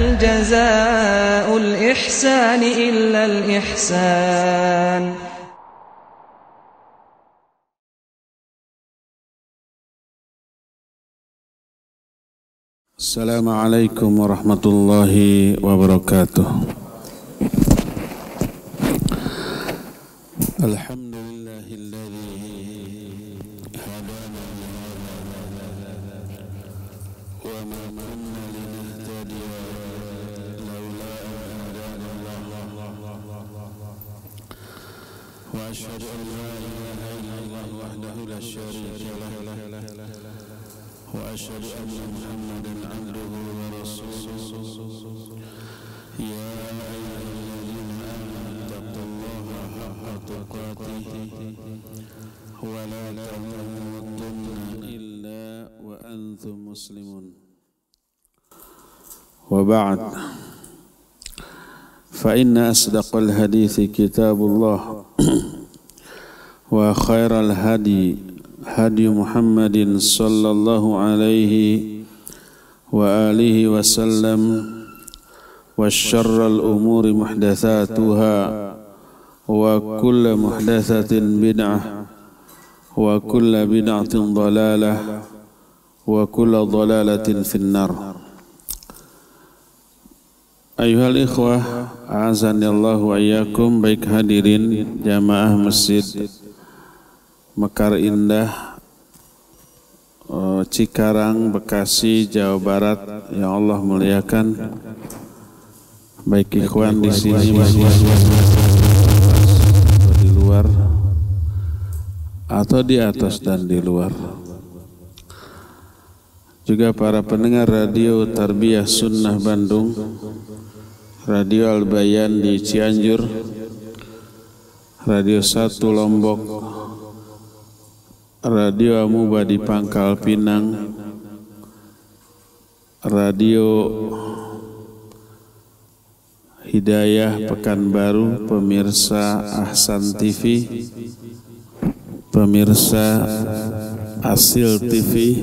هل جزاء الإحسان إلا الإحسان السلام عليكم ورحمة الله وبركاته الحمد لله الذي وأشهد أن لا إله إلا الله وحده لا شريك له وأشهد أن محمدا عبده ورسوله يا أيها الذين آمنوا اتقوا الله حق تقاته ولا تموتن إلا وأنتم مسلمون وبعد فإن أصدق الحديث كتاب الله وخير الهدي هدي محمد صلى الله عليه وآله وسلم وشر الأمور محدثاتها وكل محدثة بدعة وكل بدعة ضلالة وكل ضلالة في النار أيها الإخوة أعزني الله وإياكم iyyakum baik hadirin jamaah Masjid Mekar Indah Cikarang, Bekasi, Jawa Barat yang Allah muliakan baik ikhwan di sini di luar atau di atas dan di luar juga para pendengar radio Tarbiyah Sunnah Bandung Radio Al Bayan di Cianjur Radio Satu Lombok Radio Amuba di Pangkal Pinang Radio Hidayah Pekanbaru Pemirsa Ahsan TV Pemirsa Asil TV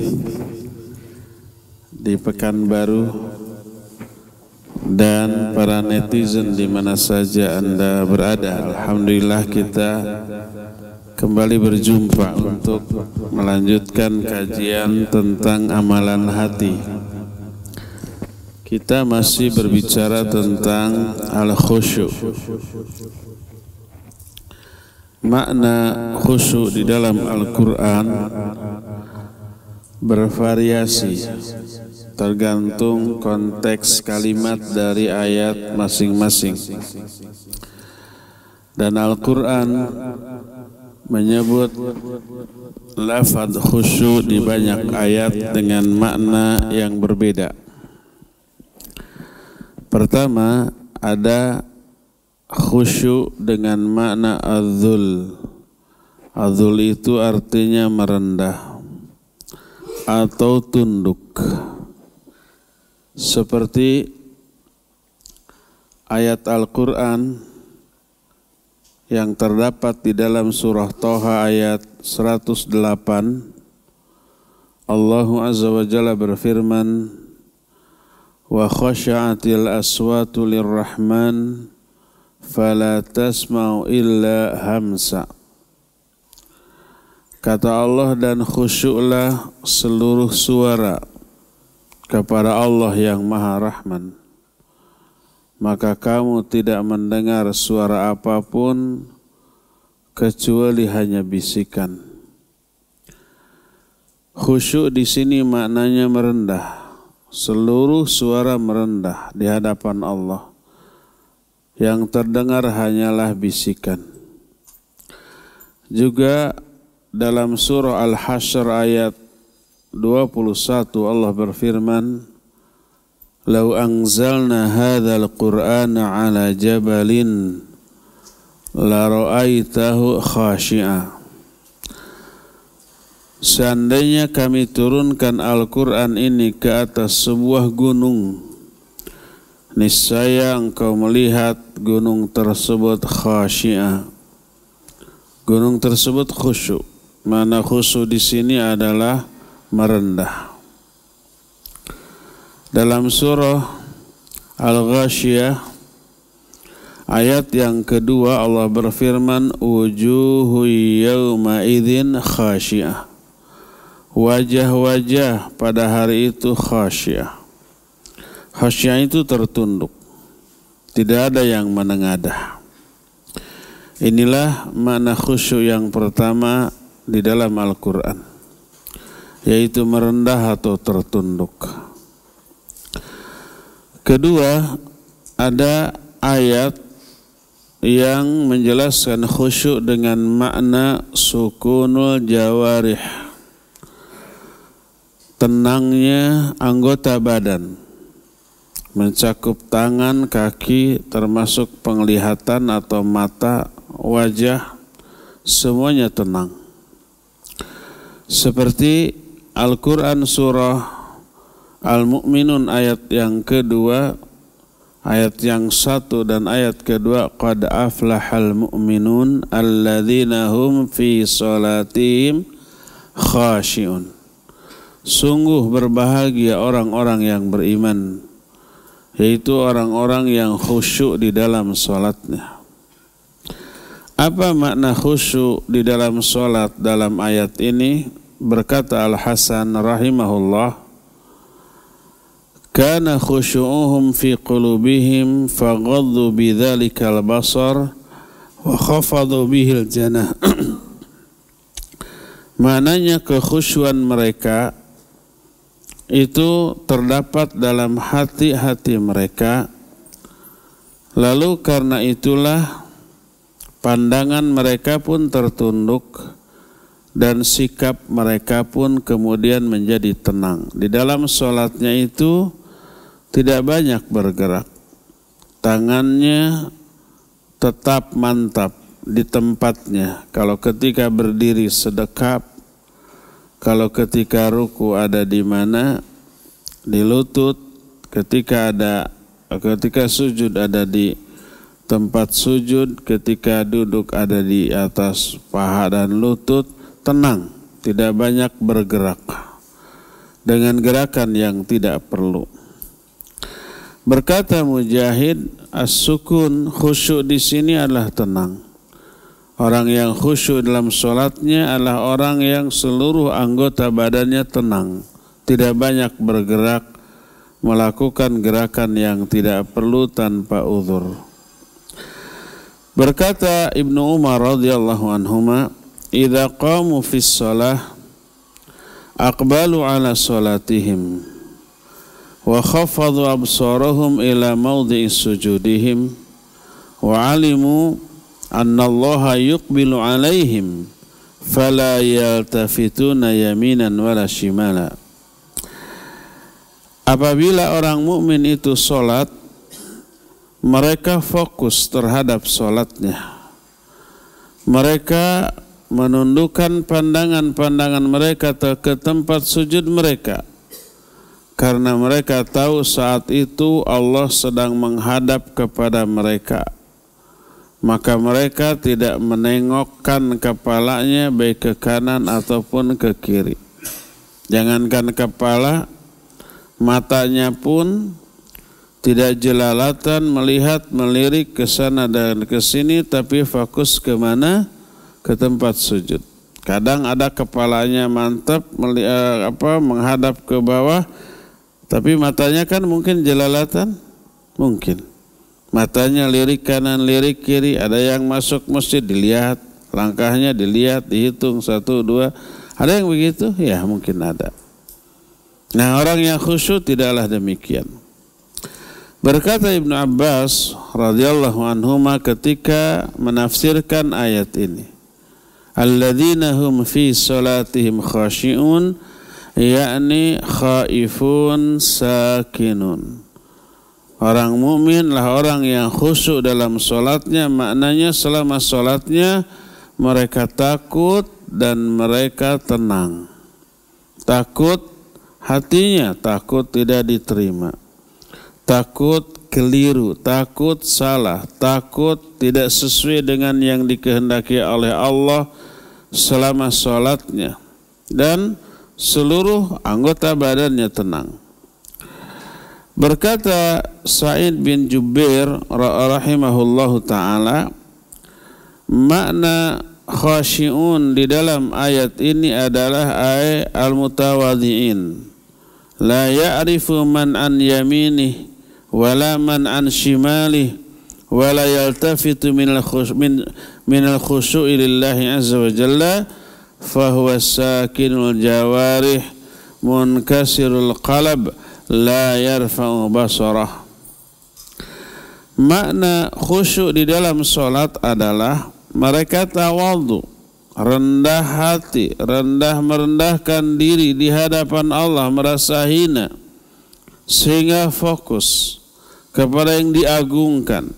di Pekanbaru dan para netizen di mana saja Anda berada Alhamdulillah kita kembali berjumpa untuk melanjutkan kajian tentang amalan hati. Kita masih berbicara tentang al-khusyuk. Makna khusyuk di dalam Al-Qur'an bervariasi tergantung konteks kalimat dari ayat masing-masing. Dan Al-Quran menyebut lafad khusyuk di banyak ayat dengan makna yang berbeda. Pertama, ada khusyuk dengan makna azul. Azul itu artinya merendah atau tunduk. Seperti ayat Al-Qur'an yang terdapat di dalam surah Toha ayat 108 Allah Azza wa Jalla berfirman wa khasha'atil aswatu lirrahman fala tasma'u illa hamsa Kata Allah dan khusyuklah seluruh suara kepada Allah yang Maha Rahman maka kamu tidak mendengar suara apapun kecuali hanya bisikan. Khusyuk di sini maknanya merendah. Seluruh suara merendah di hadapan Allah. Yang terdengar hanyalah bisikan. Juga dalam surah Al-Hasyr ayat 21 Allah berfirman, Lau anzalna هذا القرآن ala jabalin la ra'aitahu khashi'a. Seandainya kami turunkan Al-Qur'an ini ke atas sebuah gunung, niscaya engkau melihat gunung tersebut khasyiah. Gunung tersebut khusyuk. Mana khusyuk di sini adalah merendah dalam surah Al-Ghashiyah ayat yang kedua Allah berfirman wujuhu yawma idzin khasyiah wajah-wajah pada hari itu khasyah khasyah itu tertunduk tidak ada yang menengadah inilah makna khusyuk yang pertama di dalam Al-Quran yaitu merendah atau tertunduk Kedua, ada ayat yang menjelaskan khusyuk dengan makna sukunul jawarih. Tenangnya anggota badan mencakup tangan, kaki, termasuk penglihatan atau mata, wajah, semuanya tenang. Seperti Al-Quran surah Al-Mu'minun ayat yang kedua Ayat yang satu dan ayat kedua Qad aflahal mu'minun Alladhina hum fi solatihim khashi'un Sungguh berbahagia orang-orang yang beriman Yaitu orang-orang yang khusyuk di dalam solatnya Apa makna khusyuk di dalam solat dalam ayat ini? Berkata Al-Hasan rahimahullah kana khushu'uhum fi qulubihim faghaddu bidzalikal basar wa khafadhu bihil janah mananya kekhusyuan mereka itu terdapat dalam hati-hati mereka lalu karena itulah pandangan mereka pun tertunduk dan sikap mereka pun kemudian menjadi tenang di dalam sholatnya itu tidak banyak bergerak. Tangannya tetap mantap di tempatnya. Kalau ketika berdiri sedekap, kalau ketika ruku ada di mana, di lutut, ketika ada ketika sujud ada di tempat sujud, ketika duduk ada di atas paha dan lutut, tenang, tidak banyak bergerak dengan gerakan yang tidak perlu. Berkata Mujahid, as-sukun khusyuk di sini adalah tenang. Orang yang khusyuk dalam sholatnya adalah orang yang seluruh anggota badannya tenang, tidak banyak bergerak, melakukan gerakan yang tidak perlu tanpa uzur. Berkata Ibnu Umar radhiyallahu anhuma, "Idza qamu fis shalah aqbalu ala salatihim." wa khafadu absarahum ila mawdi'i sujudihim wa alimu anna allaha yuqbilu alaihim fala yaltafituna yaminan wala shimala Apabila orang mukmin itu sholat, mereka fokus terhadap sholatnya. Mereka menundukkan pandangan-pandangan mereka ke tempat sujud mereka karena mereka tahu saat itu Allah sedang menghadap kepada mereka. Maka mereka tidak menengokkan kepalanya baik ke kanan ataupun ke kiri. Jangankan kepala, matanya pun tidak jelalatan melihat melirik ke sana dan ke sini tapi fokus ke mana? Ke tempat sujud. Kadang ada kepalanya mantap melihat, eh, apa menghadap ke bawah, tapi matanya kan mungkin jelalatan, mungkin. Matanya lirik kanan, lirik kiri, ada yang masuk masjid dilihat, langkahnya dilihat, dihitung satu dua. Ada yang begitu? Ya mungkin ada. Nah orang yang khusyuk tidaklah demikian. Berkata Ibnu Abbas radhiyallahu anhuma ketika menafsirkan ayat ini. Alladzina hum fi salatihim khashi'un yakni khaifun sakinun. Orang mukminlah orang yang khusyuk dalam solatnya, maknanya selama solatnya mereka takut dan mereka tenang. Takut hatinya, takut tidak diterima. Takut keliru, takut salah, takut tidak sesuai dengan yang dikehendaki oleh Allah selama solatnya. Dan seluruh anggota badannya tenang. Berkata Sa'id bin Jubair rahimahullahu taala, makna khasyi'un di dalam ayat ini adalah ayat al-mutawadhi'in. La ya'rifu man an yaminih wala man an shimalih wala yaltafitu min al-khushu'i lillahi azza wa jalla فهو الساكن الجوارح منكسر القلب لا يرفع بصره Makna khusyuk di dalam solat adalah mereka tawadhu, rendah hati, rendah merendahkan diri di hadapan Allah, merasa hina, sehingga fokus kepada yang diagungkan.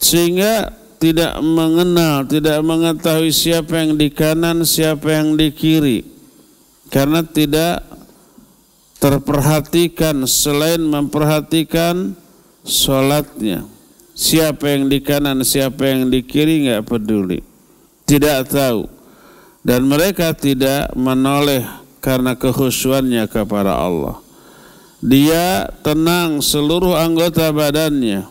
Sehingga tidak mengenal, tidak mengetahui siapa yang di kanan, siapa yang di kiri. Karena tidak terperhatikan selain memperhatikan sholatnya. Siapa yang di kanan, siapa yang di kiri nggak peduli. Tidak tahu. Dan mereka tidak menoleh karena kehusuannya kepada Allah. Dia tenang seluruh anggota badannya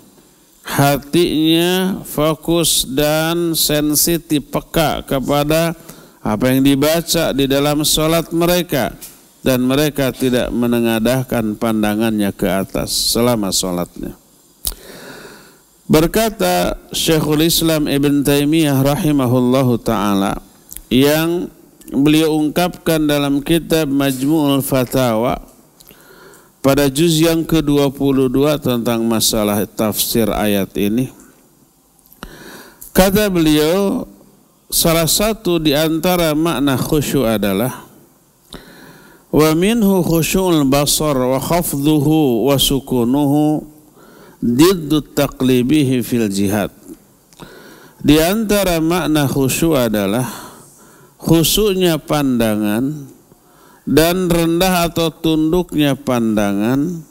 hatinya fokus dan sensitif peka kepada apa yang dibaca di dalam sholat mereka dan mereka tidak menengadahkan pandangannya ke atas selama sholatnya. Berkata Syekhul Islam Ibn Taimiyah rahimahullahu taala yang beliau ungkapkan dalam kitab Majmu'ul Fatawa pada juz yang ke-22 tentang masalah tafsir ayat ini, kata beliau, salah satu di antara makna khusyuk adalah wa minhu khusyul basar wa khafdhuhu wa sukunuhu diddu taqlibihi fil jihad. Di antara makna khusyuk adalah khusyuknya pandangan dan rendah atau tunduknya pandangan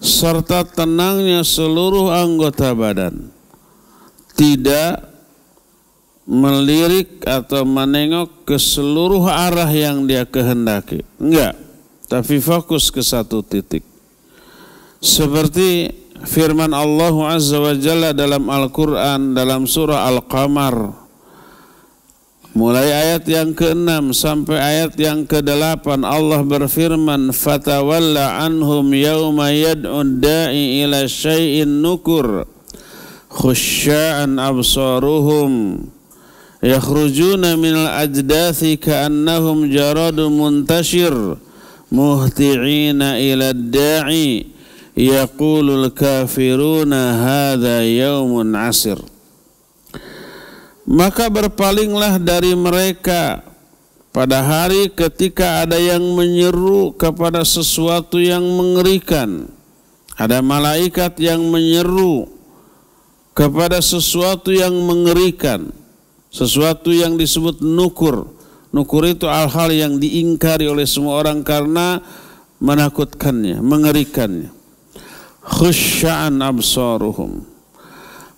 serta tenangnya seluruh anggota badan tidak melirik atau menengok ke seluruh arah yang dia kehendaki enggak tapi fokus ke satu titik seperti firman Allah Azza wa Jalla dalam Al-Quran dalam surah Al-Qamar Mulai ayat yang ke-6 sampai ayat yang ke-8 Allah berfirman fatawalla anhum yauma yad'un da'i ila syai'in nukur khusya'an absaruhum yakhrujuna min al-ajdathi ka'annahum jaradun muntashir muhti'ina ila da'i yaqulul kafiruna hadha yaumun asir maka berpalinglah dari mereka pada hari ketika ada yang menyeru kepada sesuatu yang mengerikan ada malaikat yang menyeru kepada sesuatu yang mengerikan sesuatu yang disebut nukur nukur itu hal-hal yang diingkari oleh semua orang karena menakutkannya mengerikannya khusya'an absaruhum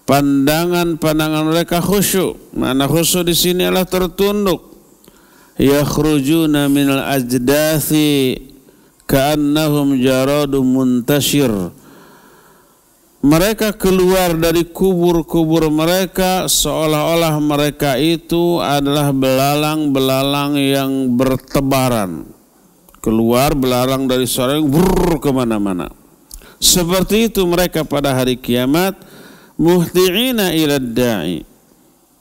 pandangan-pandangan mereka khusyuk. mana khusyuk di sini adalah tertunduk. Yakhrujuna minal ajdathi ka'annahum jaradu muntashir. Mereka keluar dari kubur-kubur mereka seolah-olah mereka itu adalah belalang-belalang yang bertebaran. Keluar belalang dari seorang yang kemana-mana. Seperti itu mereka pada hari kiamat muhti'ina ila da'i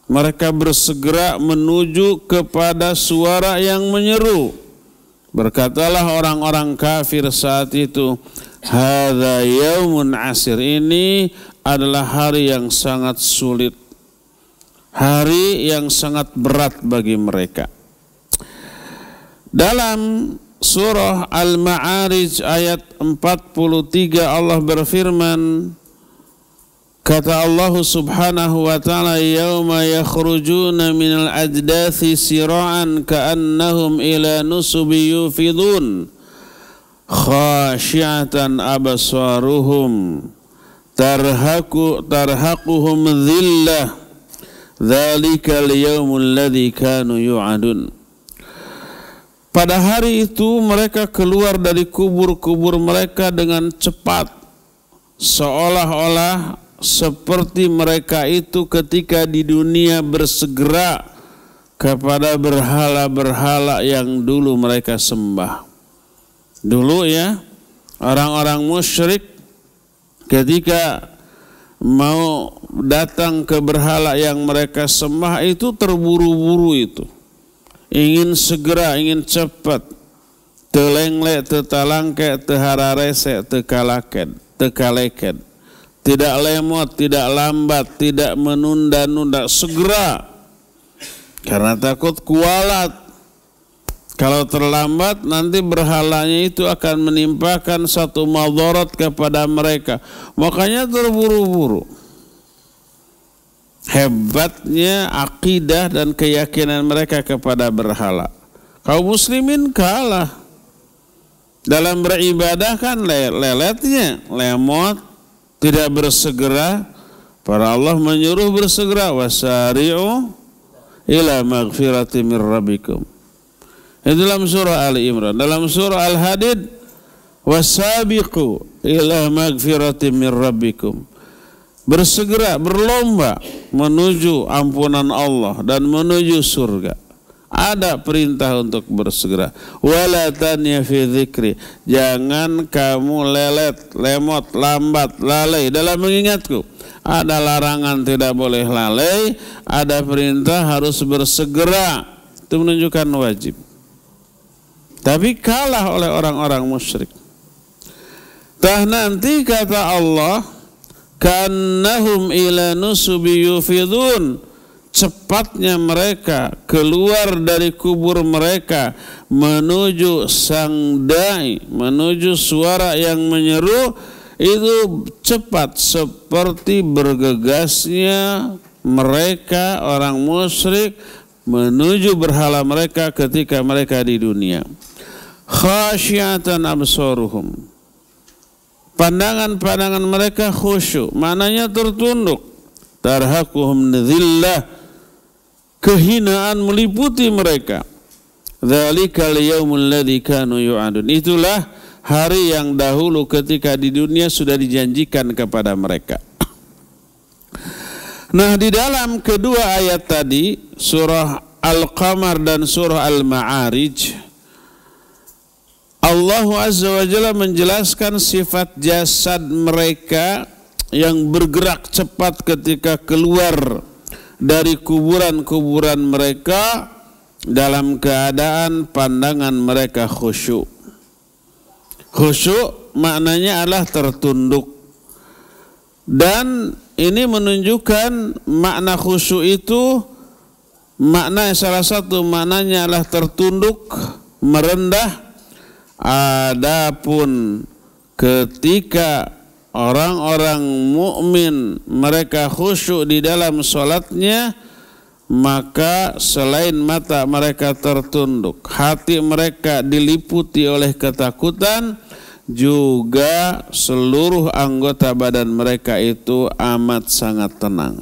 mereka bersegera menuju kepada suara yang menyeru berkatalah orang-orang kafir saat itu hadza yaumun asir ini adalah hari yang sangat sulit hari yang sangat berat bagi mereka dalam surah Al-Ma'arij ayat 43 Allah berfirman Kata Allah Subhanahu wa taala, Yawma yakhrujuna minal ajdathi sira'an ka'annahum ila nusubi yufidun." Khashiatan abaswaruhum, tarhaku tarhaquhum dhillah. Dhalika liyawmul ladhi kanu yu'adun. Pada hari itu mereka keluar dari kubur-kubur mereka dengan cepat seolah-olah seperti mereka itu ketika di dunia bersegera kepada berhala-berhala yang dulu mereka sembah. Dulu ya, orang-orang musyrik ketika mau datang ke berhala yang mereka sembah itu terburu-buru itu. Ingin segera, ingin cepat. Telenglek, tetalangkek, tehararese, tekalaken, tekaleket tidak lemot, tidak lambat, tidak menunda-nunda, segera. Karena takut kualat. Kalau terlambat nanti berhalanya itu akan menimpakan satu madorot kepada mereka. Makanya terburu-buru. Hebatnya akidah dan keyakinan mereka kepada berhala. Kaum muslimin kalah. Dalam beribadah kan leletnya, lemot, tidak bersegera, para Allah menyuruh bersegera wasari'u ila magfirati min rabbikum. Itu dalam surah Ali Imran, dalam surah Al-Hadid wasabiqu ila magfirati min rabbikum. Bersegera, berlomba menuju ampunan Allah dan menuju surga ada perintah untuk bersegera. Walatannya fi Jangan kamu lelet, lemot, lambat, lalai dalam mengingatku. Ada larangan tidak boleh lalai, ada perintah harus bersegera. Itu menunjukkan wajib. Tapi kalah oleh orang-orang musyrik. Tah nanti kata Allah, "Kannahum ila nusubi yufidun." cepatnya mereka keluar dari kubur mereka menuju sang dai, menuju suara yang menyeru itu cepat seperti bergegasnya mereka orang musyrik menuju berhala mereka ketika mereka di dunia. Khasyatan absoruhum. Pandangan-pandangan mereka khusyuk, mananya tertunduk. Tarhakuhum nadhillah kehinaan meliputi mereka. Dzalikal yaumul ladzi kanu yu'adun. Itulah hari yang dahulu ketika di dunia sudah dijanjikan kepada mereka. Nah, di dalam kedua ayat tadi, surah Al-Qamar dan surah Al-Ma'arij, Allah Azza wa Jalla menjelaskan sifat jasad mereka yang bergerak cepat ketika keluar dari kuburan-kuburan mereka dalam keadaan pandangan mereka khusyuk. Khusyuk maknanya adalah tertunduk. Dan ini menunjukkan makna khusyuk itu makna salah satu maknanya adalah tertunduk, merendah. Adapun ketika orang-orang mukmin mereka khusyuk di dalam sholatnya maka selain mata mereka tertunduk hati mereka diliputi oleh ketakutan juga seluruh anggota badan mereka itu amat sangat tenang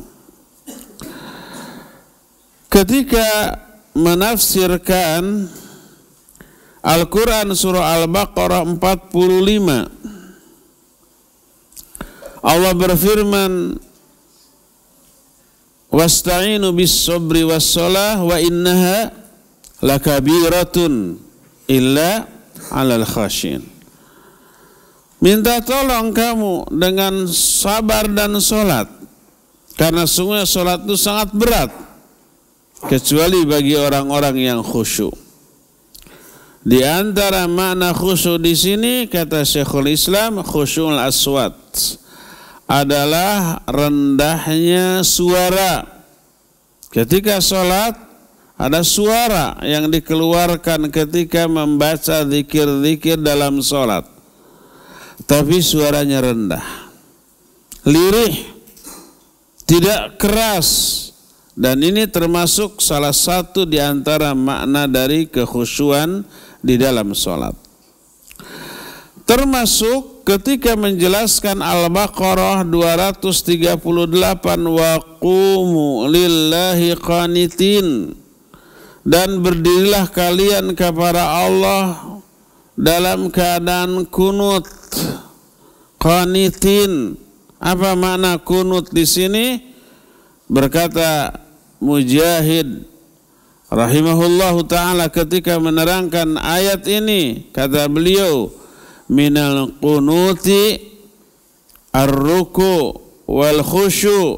ketika menafsirkan Al-Quran surah Al-Baqarah 45 Allah berfirman wasta'inu bis sabri was salah wa innaha lakabiratun illa alal khashin minta tolong kamu dengan sabar dan sholat, karena sungguh sholat itu sangat berat kecuali bagi orang-orang yang khusyuk di antara makna khusyuk di sini kata Syekhul Islam khusyul aswat adalah rendahnya suara. Ketika sholat ada suara yang dikeluarkan ketika membaca zikir-zikir dalam sholat. Tapi suaranya rendah. Lirih, tidak keras. Dan ini termasuk salah satu di antara makna dari kehusuan di dalam sholat. Termasuk ketika menjelaskan Al-Baqarah 238 wa lillahi qanitin dan berdirilah kalian kepada Allah dalam keadaan kunut qanitin apa makna kunut di sini berkata Mujahid rahimahullahu taala ketika menerangkan ayat ini kata beliau من القنوت الركو والخشو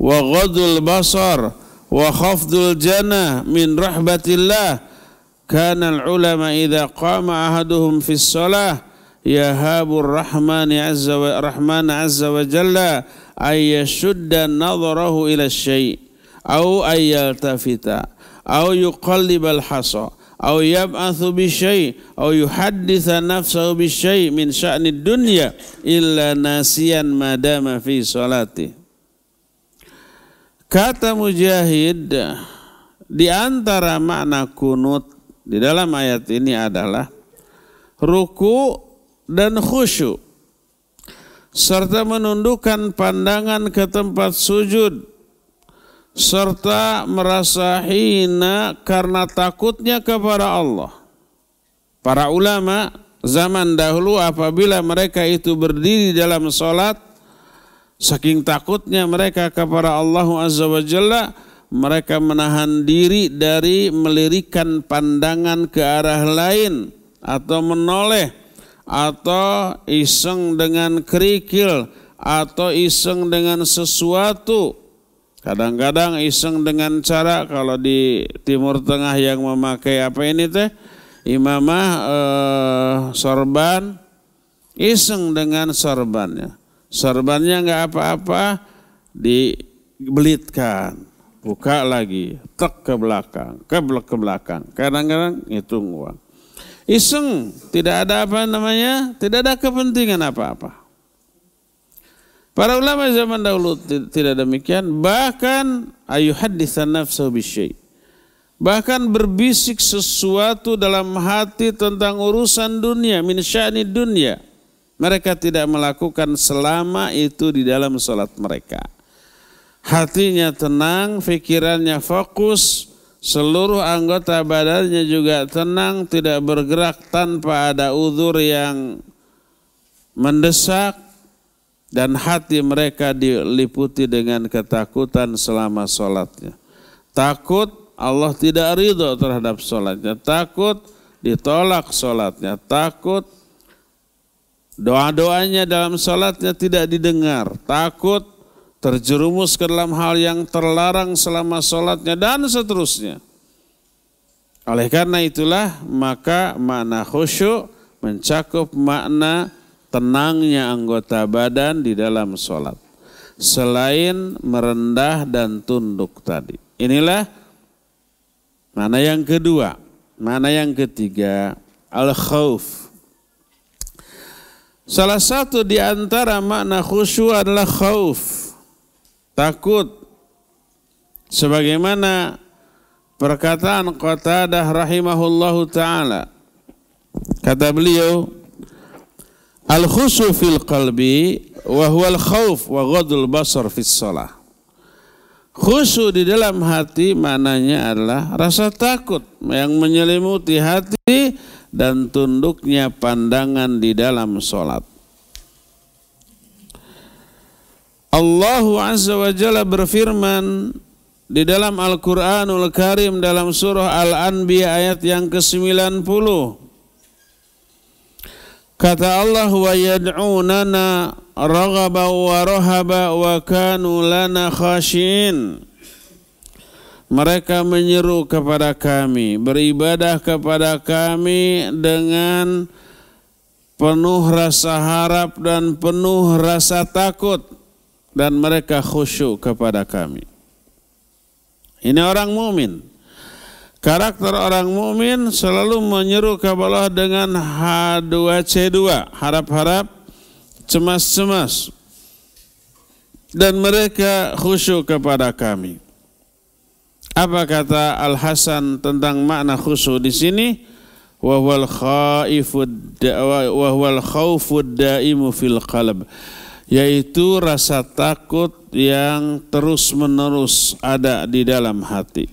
وغض البصر وخفض الجنة من رحبة الله كان العلماء إذا قام أحدهم في الصلاة يهاب الرحمن عز الرحمن عز وجل أن يشد نظره إلى الشيء أو أن يلتفت أو يقلب الحصى au yab'atsu bisyai au yuhadditsa nafsahu bisyai min sya'ni dunya illa nasiyan madama fi salati kata mujahid di antara makna kunut di dalam ayat ini adalah ruku dan khusyuk serta menundukkan pandangan ke tempat sujud serta merasa hina karena takutnya kepada Allah. Para ulama zaman dahulu apabila mereka itu berdiri dalam sholat, saking takutnya mereka kepada Allah Azza wa Jalla, mereka menahan diri dari melirikan pandangan ke arah lain atau menoleh atau iseng dengan kerikil atau iseng dengan sesuatu Kadang-kadang iseng dengan cara kalau di Timur Tengah yang memakai apa ini teh imamah eh, sorban iseng dengan sorbannya. Sorbannya nggak apa-apa dibelitkan, buka lagi, tek ke belakang, ke ke belakang. Kadang-kadang ngitung uang. Iseng, tidak ada apa namanya, tidak ada kepentingan apa-apa. Para ulama zaman dahulu tidak demikian. Bahkan di nafsu bisyai. Bahkan berbisik sesuatu dalam hati tentang urusan dunia, min dunia. Mereka tidak melakukan selama itu di dalam sholat mereka. Hatinya tenang, fikirannya fokus, seluruh anggota badannya juga tenang, tidak bergerak tanpa ada uzur yang mendesak, dan hati mereka diliputi dengan ketakutan selama sholatnya. Takut Allah tidak ridho terhadap sholatnya, takut ditolak sholatnya, takut doa-doanya dalam sholatnya tidak didengar, takut terjerumus ke dalam hal yang terlarang selama sholatnya dan seterusnya. Oleh karena itulah maka makna khusyuk mencakup makna tenangnya anggota badan di dalam sholat. Selain merendah dan tunduk tadi. Inilah mana yang kedua, mana yang ketiga, al-khawf. Salah satu di antara makna khusyuk adalah khawf, takut. Sebagaimana perkataan Qatadah rahimahullahu taala. Kata beliau, Al khusu fil qalbi wa huwa al khauf wa ghadul basar fis shalah. Khusu di dalam hati mananya adalah rasa takut yang menyelimuti hati dan tunduknya pandangan di dalam salat Allahu Azza wa Jalla berfirman di dalam Al-Quranul Karim dalam surah Al-Anbiya ayat yang ke-90. Kata Allah wa yad'unana raghaba wa rahaba wa kanu lana khashin. Mereka menyeru kepada kami, beribadah kepada kami dengan penuh rasa harap dan penuh rasa takut dan mereka khusyuk kepada kami. Ini orang mumin. Karakter orang mukmin selalu menyeru ke Allah dengan H2C2, harap-harap, cemas-cemas. Dan mereka khusyuk kepada kami. Apa kata Al Hasan tentang makna khusyuk di sini? Wahwal wahwal khaufud daimu fil qalb yaitu rasa takut yang terus-menerus ada di dalam hati.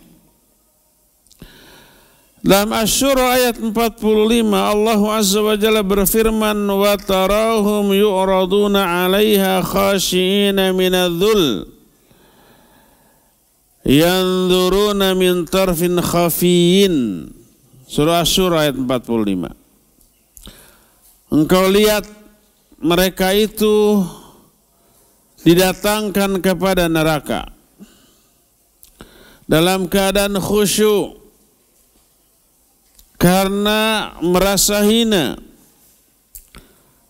Dalam Asyura ayat 45 Allah Azza wa Jalla berfirman wa tarahum yu'raduna 'alaiha khashiina adh dhul yanzuruna min tarfin khafiyin Surah Asyura ayat 45 Engkau lihat mereka itu didatangkan kepada neraka dalam keadaan khusyuk karena merasa hina.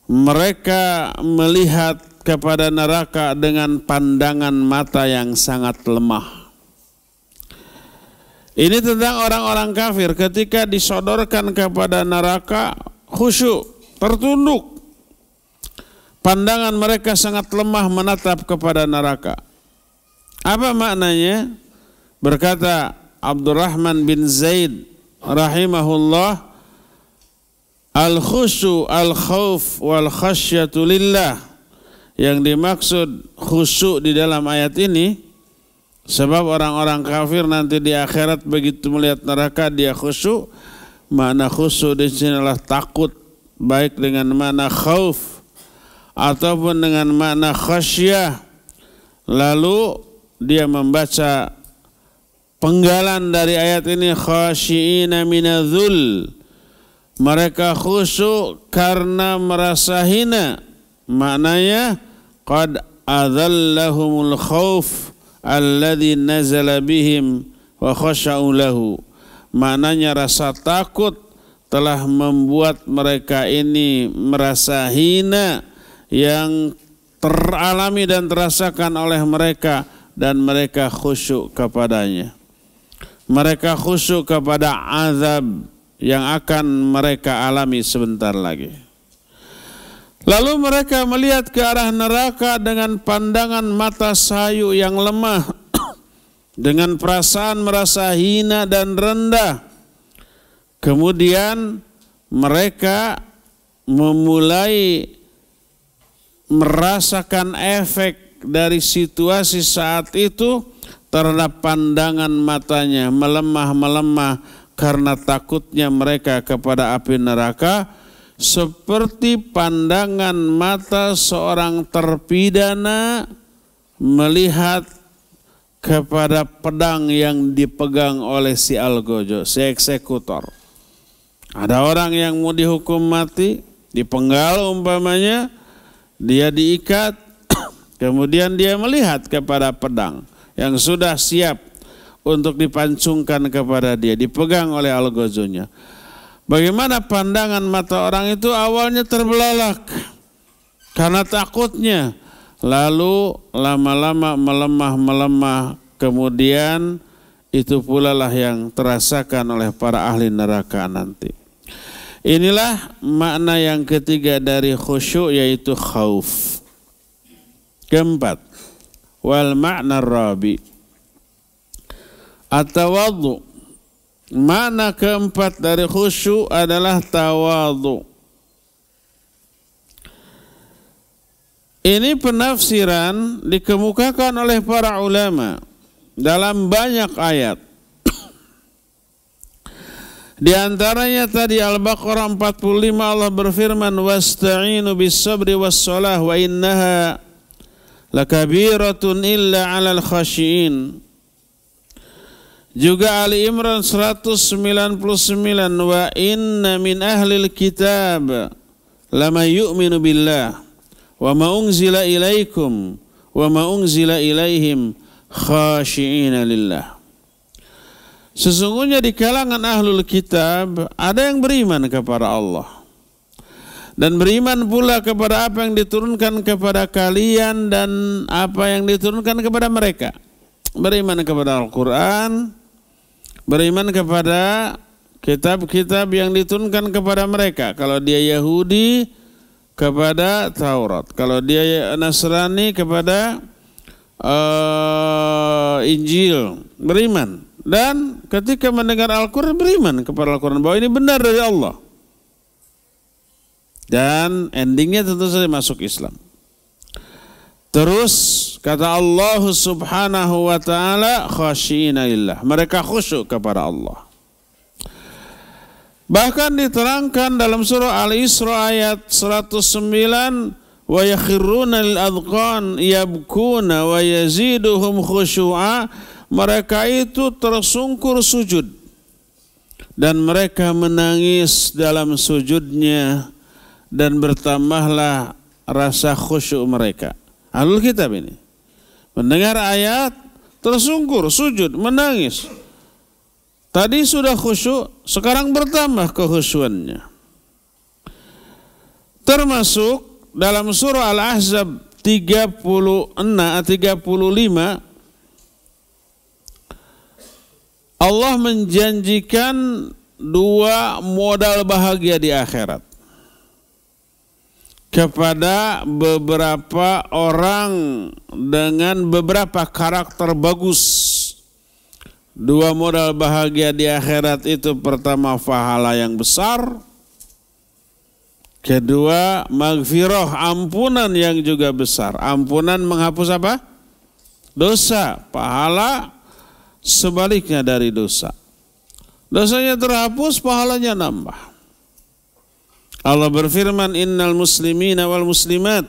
Mereka melihat kepada neraka dengan pandangan mata yang sangat lemah. Ini tentang orang-orang kafir ketika disodorkan kepada neraka khusyuk, tertunduk. Pandangan mereka sangat lemah menatap kepada neraka. Apa maknanya? Berkata Abdurrahman bin Zaid rahimahullah al khusu al khauf wal khasyatu lillah yang dimaksud khusu di dalam ayat ini sebab orang-orang kafir nanti di akhirat begitu melihat neraka dia khusu mana khusu di sinilah takut baik dengan mana khauf ataupun dengan mana khasyah lalu dia membaca Penggalan dari ayat ini khasyiina minadzul. Mereka khusyuk karena merasa hina. Maknanya qad adallahumul khauf alladhi nazala bihim wa khasya'u lahu. Maknanya rasa takut telah membuat mereka ini merasa hina yang teralami dan terasakan oleh mereka dan mereka khusyuk kepadanya mereka khusyuk kepada azab yang akan mereka alami sebentar lagi. Lalu mereka melihat ke arah neraka dengan pandangan mata sayu yang lemah, dengan perasaan merasa hina dan rendah. Kemudian mereka memulai merasakan efek dari situasi saat itu terhadap pandangan matanya melemah-melemah karena takutnya mereka kepada api neraka seperti pandangan mata seorang terpidana melihat kepada pedang yang dipegang oleh si algojo, si eksekutor. Ada orang yang mau dihukum mati, dipenggal umpamanya, dia diikat, kemudian dia melihat kepada pedang yang sudah siap untuk dipancungkan kepada dia, dipegang oleh algozonya. Bagaimana pandangan mata orang itu awalnya terbelalak karena takutnya, lalu lama-lama melemah-melemah, kemudian itu pula lah yang terasakan oleh para ahli neraka nanti. Inilah makna yang ketiga dari khusyuk yaitu khauf. Keempat, wal makna rabi atawadu makna keempat dari khusyuk adalah tawadu Ini penafsiran dikemukakan oleh para ulama dalam banyak ayat. Di antaranya tadi Al-Baqarah 45 Allah berfirman wasta'inu bis sabri was salah wa innaha lakabiratun illa 'alal khashiin juga Ali Imran 199 wa inna min ahlil kitab lama yu'minu billah wa ma unzila ilaikum wa ma unzila ilaihim khashiina lillah Sesungguhnya di kalangan ahlul kitab ada yang beriman kepada Allah dan beriman pula kepada apa yang diturunkan kepada kalian dan apa yang diturunkan kepada mereka. Beriman kepada Al-Quran, beriman kepada kitab-kitab yang diturunkan kepada mereka. Kalau dia Yahudi, kepada Taurat. Kalau dia Nasrani, kepada uh, Injil. Beriman. Dan ketika mendengar Al-Quran, beriman kepada Al-Quran. Bahwa ini benar dari Allah. Dan endingnya tentu saja masuk Islam. Terus kata Allah Subhanahu wa taala khasyina lillah. Mereka khusyuk kepada Allah. Bahkan diterangkan dalam surah Al-Isra ayat 109 wa yakhiruna lil adqan yabkuna wa yaziduhum khusyu'a mereka itu tersungkur sujud dan mereka menangis dalam sujudnya dan bertambahlah rasa khusyuk mereka. Alul kitab ini. Mendengar ayat, tersungkur, sujud, menangis. Tadi sudah khusyuk, sekarang bertambah kehusuannya. Termasuk dalam surah Al-Ahzab 36 35 eh, Allah menjanjikan dua modal bahagia di akhirat kepada beberapa orang dengan beberapa karakter bagus. Dua modal bahagia di akhirat itu pertama pahala yang besar, kedua magfirah ampunan yang juga besar. Ampunan menghapus apa? Dosa, pahala sebaliknya dari dosa. Dosanya terhapus, pahalanya nambah. Allah berfirman innal muslimina wal muslimat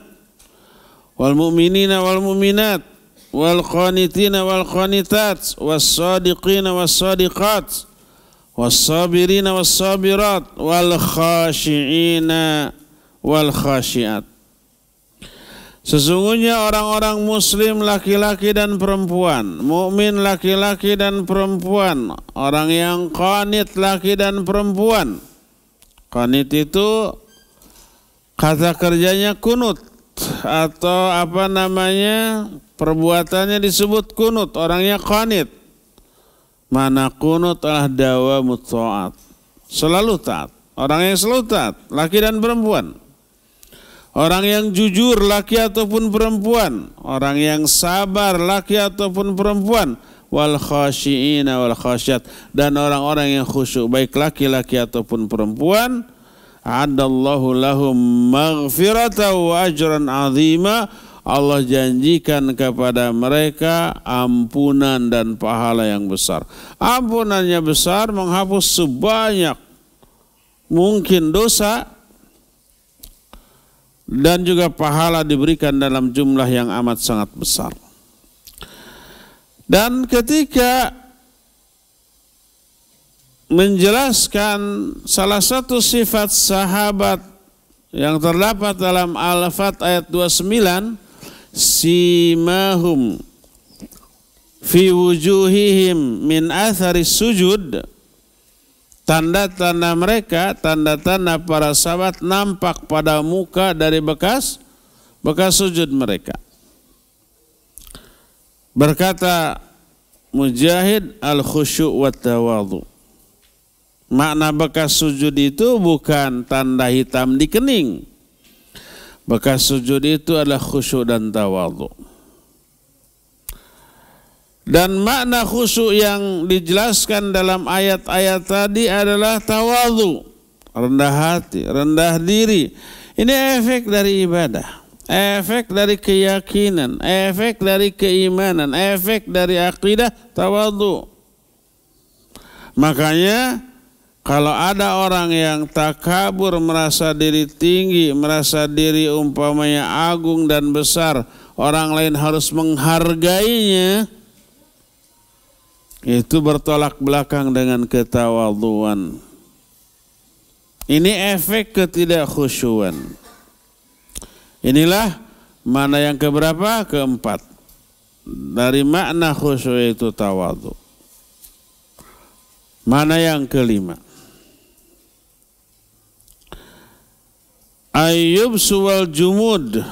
wal mu'minina wal mu'minat wal qanitina wal qanitat was sadiqina was sadiqat was sabirina was sabirat wal khashiina wal khashiat Sesungguhnya orang-orang muslim laki-laki dan perempuan, mukmin laki-laki dan perempuan, orang yang qanit laki dan perempuan, Konit itu kata kerjanya kunut atau apa namanya perbuatannya disebut kunut orangnya konit mana kunut adalah dawa mutsoat selalu taat orang yang selalu taat laki dan perempuan orang yang jujur laki ataupun perempuan orang yang sabar laki ataupun perempuan wal khasyiina wal khasyat dan orang-orang yang khusyuk baik laki-laki ataupun perempuan adallahu lahum maghfirata wa ajran azima Allah janjikan kepada mereka ampunan dan pahala yang besar. Ampunannya besar menghapus sebanyak mungkin dosa dan juga pahala diberikan dalam jumlah yang amat sangat besar. Dan ketika menjelaskan salah satu sifat sahabat yang terdapat dalam Al-Fat ayat 29 simahum fi wujuhihim min athari sujud tanda-tanda mereka tanda-tanda para sahabat nampak pada muka dari bekas bekas sujud mereka Berkata Mujahid al khusyuk wa Makna bekas sujud itu bukan tanda hitam di kening. Bekas sujud itu adalah khusyuk dan tawadu. Dan makna khusyuk yang dijelaskan dalam ayat-ayat tadi adalah tawadu. Rendah hati, rendah diri. Ini efek dari ibadah efek dari keyakinan, efek dari keimanan, efek dari akidah tawadu. Makanya kalau ada orang yang takabur merasa diri tinggi, merasa diri umpamanya agung dan besar, orang lain harus menghargainya. Itu bertolak belakang dengan ketawaduan. Ini efek ketidakkhusyuan. Inilah mana yang keberapa? Keempat. Dari makna khusyuk itu tawadu. Mana yang kelima? Ayub suwal jumud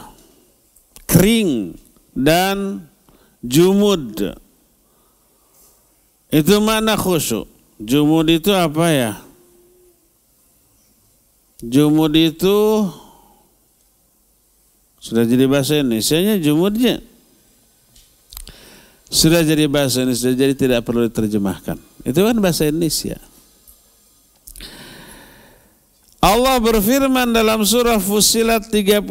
kering dan jumud itu mana khusyuk jumud itu apa ya jumud itu sudah jadi bahasa Indonesia-nya jumurnya. Sudah jadi bahasa Indonesia, jadi tidak perlu diterjemahkan. Itu kan bahasa Indonesia. Allah berfirman dalam surah Fusilat 39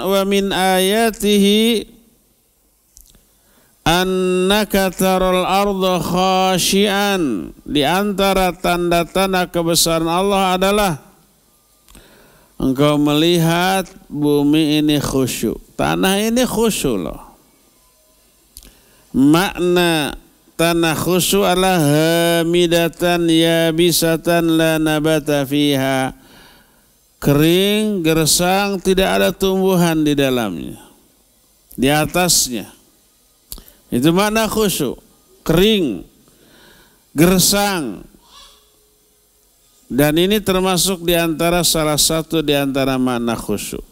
wa min ayatihi annaka taral arda khashian di antara tanda-tanda kebesaran Allah adalah Engkau melihat bumi ini khusyuk. Tanah ini khusyuk loh. Makna tanah khusyuk adalah hamidatan yabisatan la nabata fiha. Kering, gersang, tidak ada tumbuhan di dalamnya. Di atasnya. Itu makna khusyuk. Kering, gersang, dan ini termasuk di antara salah satu di antara makna khusyuk.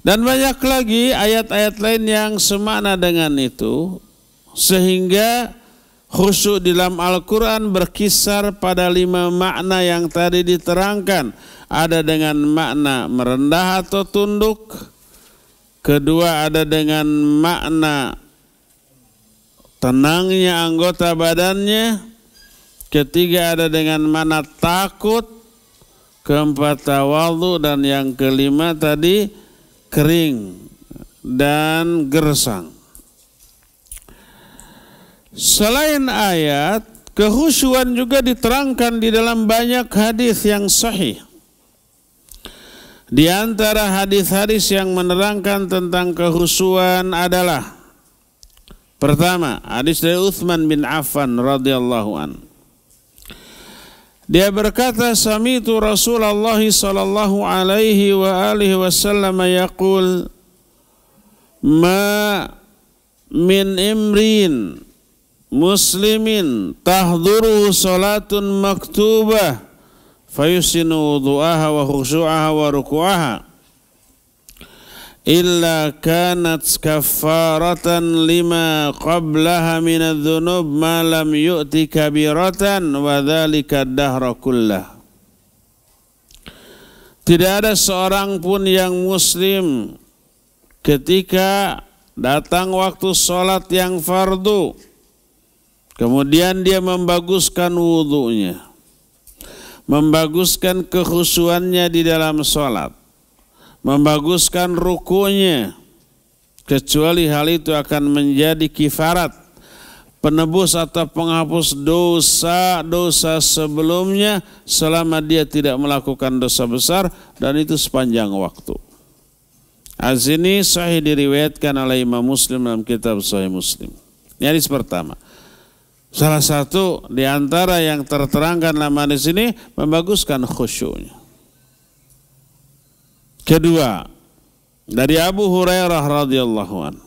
Dan banyak lagi ayat-ayat lain yang semakna dengan itu sehingga khusyuk di dalam Al-Quran berkisar pada lima makna yang tadi diterangkan. Ada dengan makna merendah atau tunduk. Kedua ada dengan makna tenangnya anggota badannya ketiga ada dengan mana takut, keempat tawadhu dan yang kelima tadi kering dan gersang. Selain ayat, kehusuan juga diterangkan di dalam banyak hadis yang sahih. Di antara hadis-hadis yang menerangkan tentang kehusuan adalah Pertama, hadis dari Uthman bin Affan radhiyallahu an. Dia berkata, "Samitu Rasulullah sallallahu alaihi wa alihi wasallam yaqul, ma min imrin muslimin tahduru salatun maktubah fayusinu wudu'aha wa khushu'aha wa ruku'aha." illa kanat kafaratan lima qablaha minadh-dhunub ma lam yu'ti kabiratan wa dzalika dahra kullah tidak ada seorang pun yang muslim ketika datang waktu sholat yang fardu kemudian dia membaguskan wudhunya membaguskan kekhusuannya di dalam sholat membaguskan rukunya kecuali hal itu akan menjadi kifarat penebus atau penghapus dosa-dosa sebelumnya selama dia tidak melakukan dosa besar dan itu sepanjang waktu. Azini ini sahih diriwayatkan oleh Imam Muslim dalam kitab Sahih Muslim. Ini hadis pertama. Salah satu di antara yang terterangkan dalam hadis ini membaguskan khusyuknya. Kedua, dari Abu Hurairah radhiyallahu an.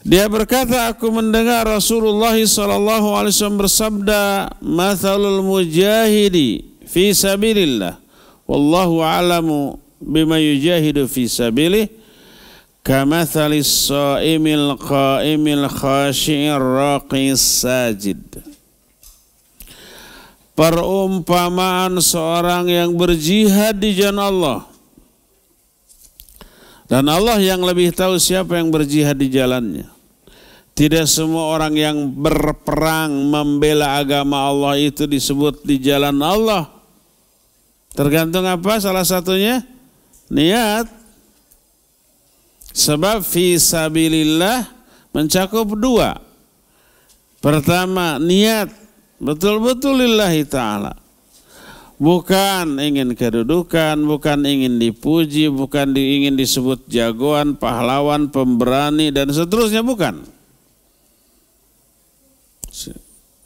Dia berkata, aku mendengar Rasulullah sallallahu alaihi wasallam bersabda, "Matsalul mujahidi fi sabilillah, wallahu a'lamu bima yujahidu fi sabilih." Kamathalis sa'imil qa'imil khashi'ir raqis sajid perumpamaan seorang yang berjihad di jalan Allah. Dan Allah yang lebih tahu siapa yang berjihad di jalannya. Tidak semua orang yang berperang membela agama Allah itu disebut di jalan Allah. Tergantung apa salah satunya? Niat. Sebab fisabilillah mencakup dua. Pertama, niat Betul-betul lillahi ta'ala. Bukan ingin kedudukan, bukan ingin dipuji, bukan ingin disebut jagoan, pahlawan, pemberani, dan seterusnya. Bukan.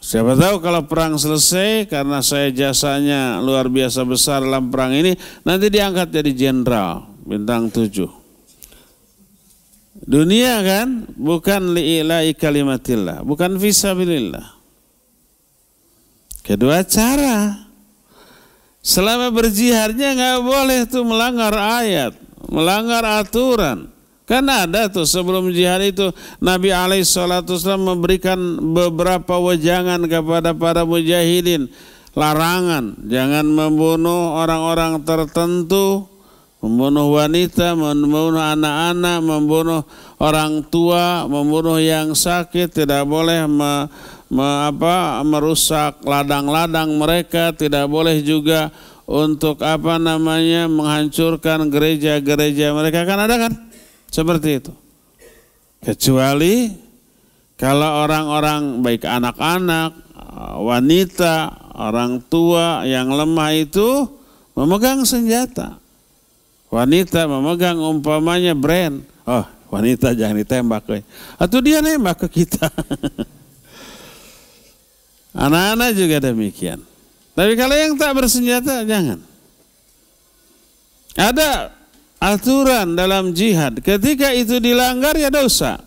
Siapa tahu kalau perang selesai karena saya jasanya luar biasa besar dalam perang ini nanti diangkat jadi jenderal bintang tujuh. Dunia kan bukan li'ilai kalimatillah, bukan visabilillah. Kedua cara. Selama berjiharnya nggak boleh tuh melanggar ayat, melanggar aturan. Kan ada tuh sebelum jihad itu Nabi alaihi salatu memberikan beberapa wejangan kepada para mujahidin, larangan jangan membunuh orang-orang tertentu, membunuh wanita, membunuh anak-anak, membunuh orang tua, membunuh yang sakit, tidak boleh me apa merusak ladang-ladang mereka, tidak boleh juga untuk apa namanya menghancurkan gereja-gereja mereka kan ada kan? Seperti itu. Kecuali kalau orang-orang baik anak-anak, wanita, orang tua yang lemah itu memegang senjata. Wanita memegang umpamanya brand. Oh, wanita jangan ditembak. Atau dia nembak ke kita. Anak-anak juga demikian. Tapi kalau yang tak bersenjata jangan. Ada aturan dalam jihad. Ketika itu dilanggar ya dosa.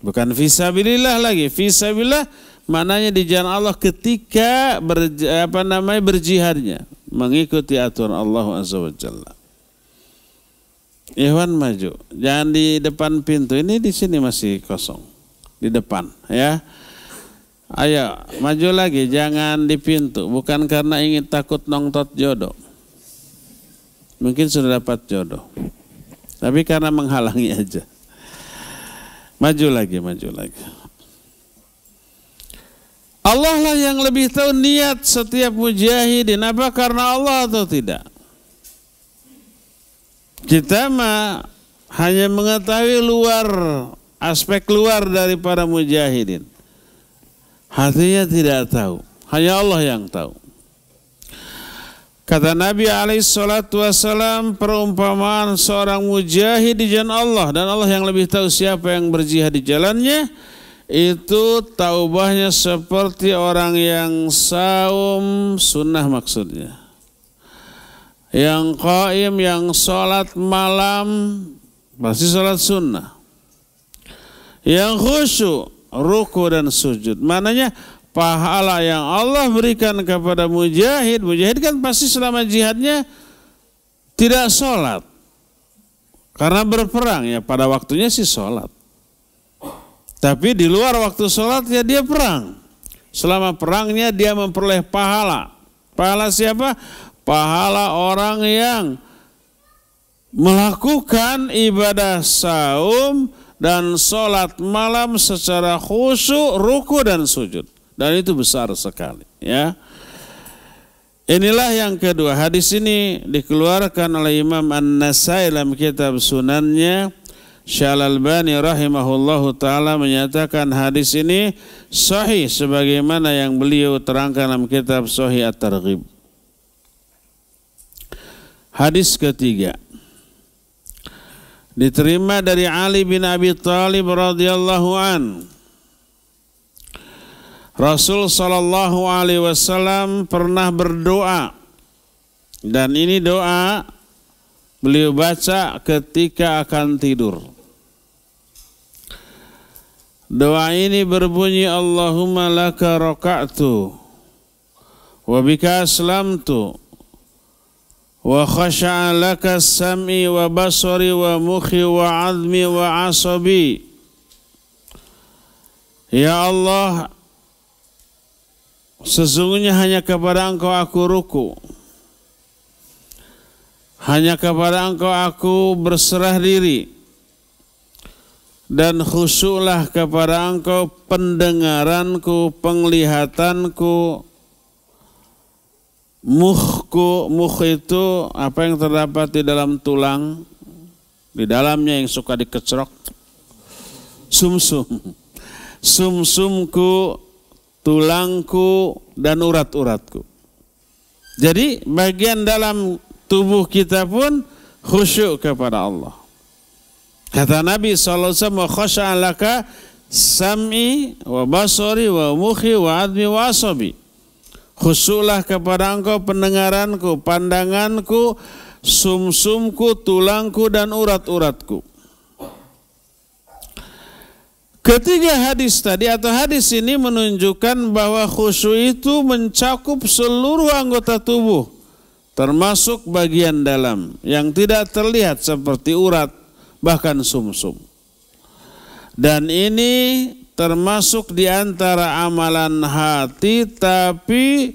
Bukan visabilillah lagi. Visabilillah maknanya di jalan Allah ketika ber, apa namanya berjihadnya mengikuti aturan Allah SWT. Ikhwan maju. Jangan di depan pintu ini di sini masih kosong. Di depan ya. Ayo, maju lagi, jangan di pintu. Bukan karena ingin takut nongtot jodoh. Mungkin sudah dapat jodoh. Tapi karena menghalangi aja. Maju lagi, maju lagi. Allah lah yang lebih tahu niat setiap mujahidin. Apa karena Allah atau tidak? Kita mah hanya mengetahui luar, aspek luar daripada mujahidin. Hatinya tidak tahu. Hanya Allah yang tahu. Kata Nabi alaihi salatu wasalam perumpamaan seorang mujahid di jalan Allah dan Allah yang lebih tahu siapa yang berjihad di jalannya itu taubahnya seperti orang yang saum sunnah maksudnya. Yang qaim yang sholat malam pasti sholat sunnah. Yang khusyuk ruku dan sujud. Mananya pahala yang Allah berikan kepada mujahid, mujahid kan pasti selama jihadnya tidak sholat. Karena berperang ya pada waktunya sih sholat. Tapi di luar waktu sholat ya dia perang. Selama perangnya dia memperoleh pahala. Pahala siapa? Pahala orang yang melakukan ibadah saum, dan sholat malam secara khusyuk, ruku dan sujud. Dan itu besar sekali. Ya. Inilah yang kedua. Hadis ini dikeluarkan oleh Imam An-Nasai dalam kitab sunannya. Syal Bani rahimahullahu taala menyatakan hadis ini sahih sebagaimana yang beliau terangkan dalam kitab Sahih At-Targhib. Hadis ketiga diterima dari Ali bin Abi Thalib radhiyallahu an. Rasul sallallahu alaihi wasallam pernah berdoa dan ini doa beliau baca ketika akan tidur. Doa ini berbunyi Allahumma laka raka'tu wa bika aslamtu وخشع لك السمع وبصر ومخي وعظمي وعصبي Ya Allah Sesungguhnya hanya kepada engkau aku ruku Hanya kepada engkau aku berserah diri Dan khusuklah kepada engkau pendengaranku, penglihatanku, muh muhku, muh itu apa yang terdapat di dalam tulang, di dalamnya yang suka dikecrok. Sumsum. Sumsumku, tulangku, dan urat-uratku. Jadi bagian dalam tubuh kita pun khusyuk kepada Allah. Kata Nabi SAW, khusya'alaka sam'i wa basori wa mukhi wa admi wa asabi. Khusulah kepada engkau pendengaranku, pandanganku, sumsumku, tulangku dan urat-uratku. Ketiga hadis tadi atau hadis ini menunjukkan bahwa khusyuk itu mencakup seluruh anggota tubuh termasuk bagian dalam yang tidak terlihat seperti urat bahkan sumsum. -sum. Dan ini termasuk di antara amalan hati tapi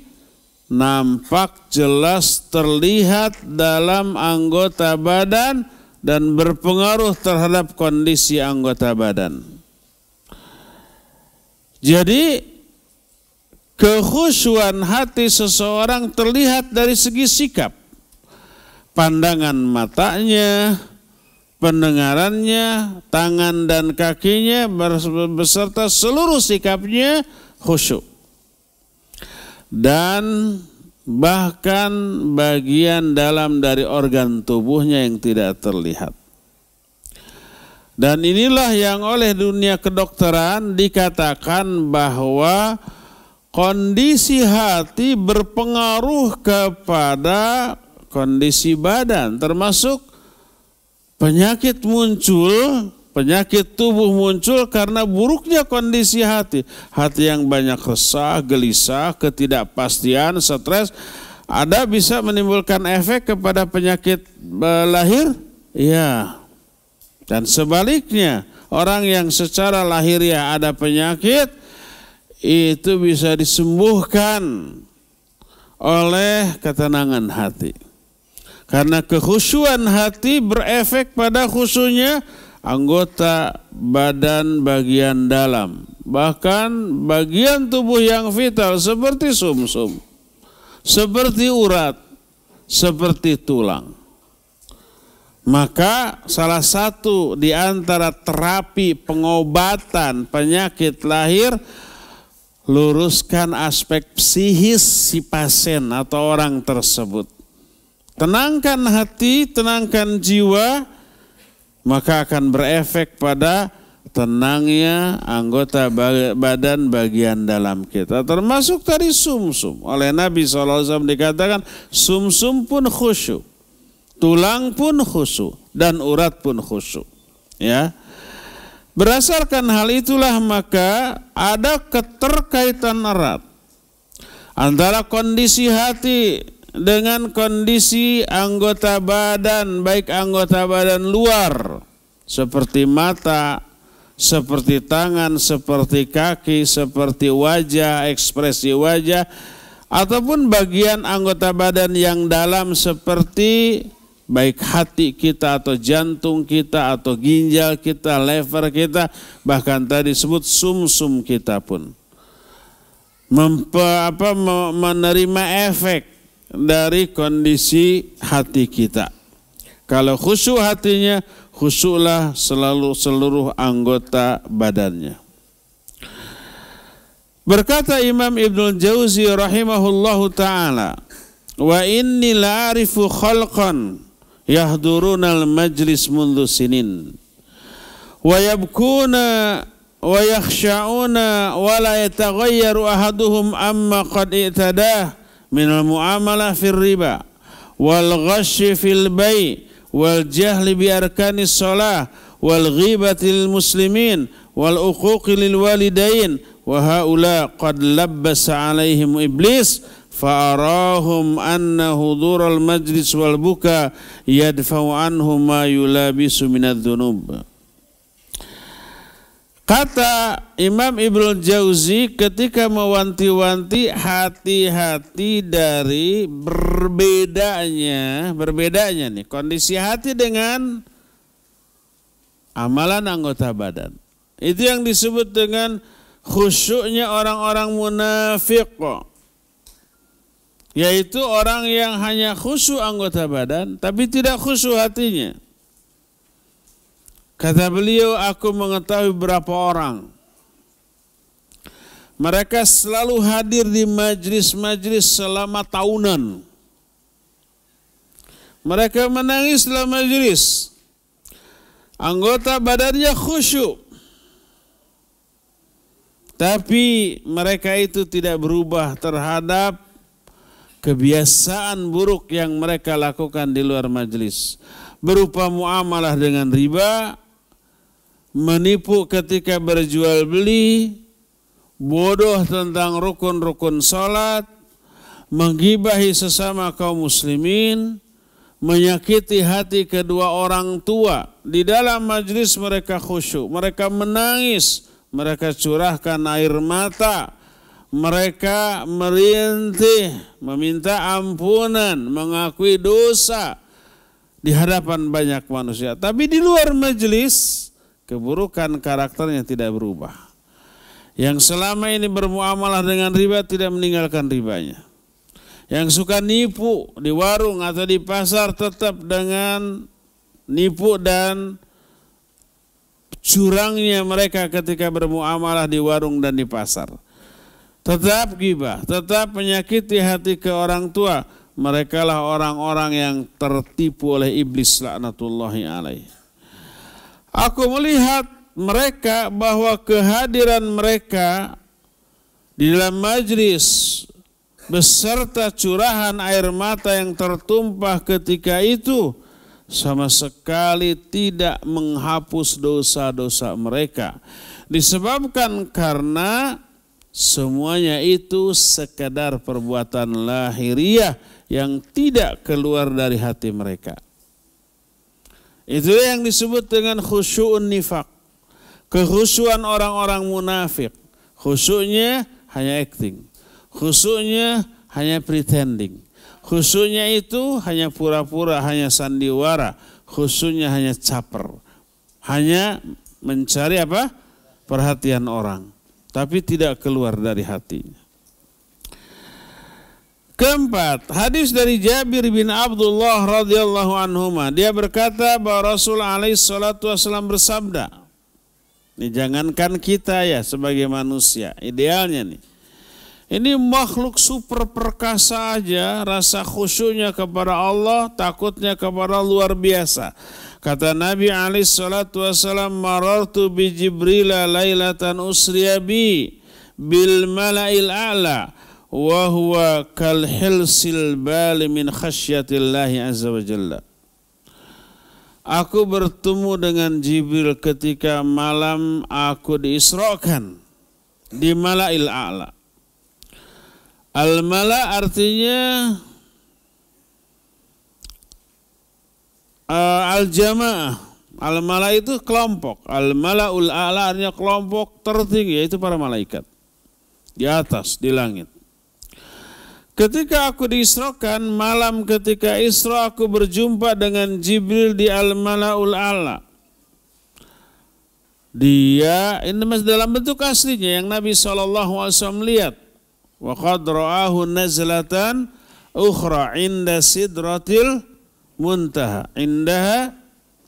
nampak jelas terlihat dalam anggota badan dan berpengaruh terhadap kondisi anggota badan. Jadi kekhusyuan hati seseorang terlihat dari segi sikap. Pandangan matanya, pendengarannya, tangan dan kakinya beserta seluruh sikapnya khusyuk. Dan bahkan bagian dalam dari organ tubuhnya yang tidak terlihat. Dan inilah yang oleh dunia kedokteran dikatakan bahwa kondisi hati berpengaruh kepada kondisi badan termasuk Penyakit muncul, penyakit tubuh muncul karena buruknya kondisi hati. Hati yang banyak resah, gelisah, ketidakpastian, stres, ada bisa menimbulkan efek kepada penyakit e, lahir? Ya. Dan sebaliknya, orang yang secara lahiriah ya ada penyakit itu bisa disembuhkan oleh ketenangan hati. Karena kehusuan hati berefek pada khususnya anggota badan bagian dalam. Bahkan bagian tubuh yang vital seperti sumsum, -sum, seperti urat, seperti tulang. Maka salah satu di antara terapi pengobatan penyakit lahir luruskan aspek psihis si pasien atau orang tersebut. Tenangkan hati, tenangkan jiwa, maka akan berefek pada tenangnya anggota badan bagian dalam kita. Termasuk tadi sumsum. -sum. Oleh Nabi SAW dikatakan sumsum -sum pun khusyuk. Tulang pun khusyuk. Dan urat pun khusyuk. Ya. Berdasarkan hal itulah maka ada keterkaitan erat antara kondisi hati dengan kondisi anggota badan baik anggota badan luar seperti mata, seperti tangan, seperti kaki, seperti wajah, ekspresi wajah ataupun bagian anggota badan yang dalam seperti baik hati kita atau jantung kita atau ginjal kita, lever kita bahkan tadi disebut sumsum -sum kita pun mempe, apa, menerima efek dari kondisi hati kita. Kalau khusyuk hatinya, khusyuklah selalu seluruh anggota badannya. Berkata Imam Ibnu Jauzi rahimahullahu taala, "Wa inni la'rifu khalqan yahduruna al-majlis mundu sinin." Wa yabkuna wa yakhsha'una wa la yataghayyaru ahaduhum amma qad i'tadah من المعاملة في الربا والغش في البيع والجهل بأركان الصلاة والغيبة للمسلمين والأقوق للوالدين وهؤلاء قد لبس عليهم إبليس فأراهم أن حضور المجلس والبكاء يدفع عنهم ما يلابس من الذنوب Kata Imam Ibnu Jauzi ketika mewanti-wanti hati-hati dari berbedanya, berbedanya nih kondisi hati dengan amalan anggota badan. Itu yang disebut dengan khusyuknya orang-orang munafik. Yaitu orang yang hanya khusyuk anggota badan tapi tidak khusyuk hatinya. Kata beliau, aku mengetahui berapa orang. Mereka selalu hadir di majlis-majlis selama tahunan. Mereka menangis dalam majlis. Anggota badannya khusyuk. Tapi mereka itu tidak berubah terhadap kebiasaan buruk yang mereka lakukan di luar majlis. Berupa muamalah dengan riba, menipu ketika berjual beli, bodoh tentang rukun-rukun salat, menggibahi sesama kaum muslimin, menyakiti hati kedua orang tua. Di dalam majlis mereka khusyuk, mereka menangis, mereka curahkan air mata, mereka merintih, meminta ampunan, mengakui dosa di hadapan banyak manusia. Tapi di luar majlis, Keburukan karakternya tidak berubah. Yang selama ini bermuamalah dengan riba tidak meninggalkan ribanya. Yang suka nipu di warung atau di pasar tetap dengan nipu dan curangnya mereka ketika bermuamalah di warung dan di pasar. Tetap gibah, tetap menyakiti hati ke orang tua. Merekalah orang-orang yang tertipu oleh iblis laknatullahi alaihi. Aku melihat mereka bahwa kehadiran mereka di dalam majlis beserta curahan air mata yang tertumpah ketika itu sama sekali tidak menghapus dosa-dosa mereka. Disebabkan karena semuanya itu sekedar perbuatan lahiriah yang tidak keluar dari hati mereka. Itu yang disebut dengan khusyu'un nifak. Kehusuan orang-orang munafik. Khusyuknya hanya acting. Khusyuknya hanya pretending. Khusyuknya itu hanya pura-pura, hanya sandiwara. Khusyuknya hanya caper. Hanya mencari apa? Perhatian orang. Tapi tidak keluar dari hatinya. Keempat, hadis dari Jabir bin Abdullah radhiyallahu anhu. Dia berkata bahwa Rasul alaihi salatu wasallam bersabda. Ini jangankan kita ya sebagai manusia, idealnya nih. Ini makhluk super perkasa aja, rasa khusyuknya kepada Allah, takutnya kepada luar biasa. Kata Nabi alaihi salatu wasallam, "Marartu bi Jibril lailatan usriya bi bil mala'il a'la." wa huwa kal hilsil bali min khasyatillahi azza wa jalla Aku bertemu dengan Jibril ketika malam aku diisrokan di Mala'il A'la. Al-Mala artinya uh, eh, Al-Jamaah. Al-Mala itu kelompok. Al-Mala'ul A'la artinya kelompok tertinggi yaitu para malaikat. Di atas, di langit. Ketika aku diisrokan, malam ketika Isra aku berjumpa dengan Jibril di Al-Mala'ul A'la. Dia, ini masih dalam bentuk aslinya yang Nabi SAW lihat. Wa qad ra'ahu nazlatan ukhra inda sidratil muntaha. Indaha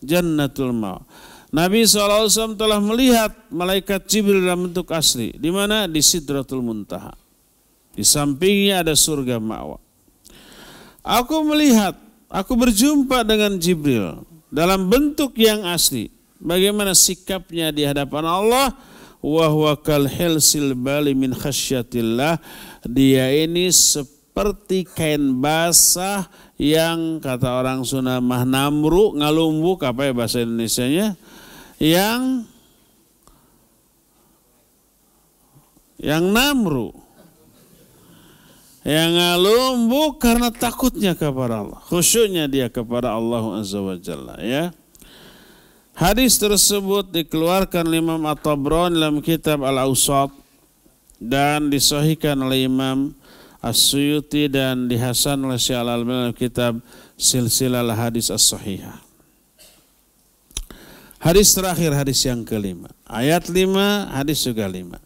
jannatul ma'a. Nabi SAW telah melihat malaikat Jibril dalam bentuk asli. Di mana? Di Sidratul Muntaha. Di sampingnya ada surga ma'wa. Aku melihat, aku berjumpa dengan Jibril dalam bentuk yang asli. Bagaimana sikapnya di hadapan Allah? Wahwa kal silbali min khasyatillah. Dia ini seperti kain basah yang kata orang Sunnah mah namru ngalumbuk apa ya bahasa nya yang yang namru yang lumpuh karena takutnya kepada Allah. Khusyuknya dia kepada Allah Azza wa ya. Hadis tersebut dikeluarkan oleh Imam at tabron dalam kitab Al-Awsat dan disahihkan oleh Imam As-Suyuti dan dihasan oleh Syekh al dalam kitab Silsilah Hadis As-Sahihah. Hadis terakhir hadis yang kelima. Ayat lima, hadis juga lima.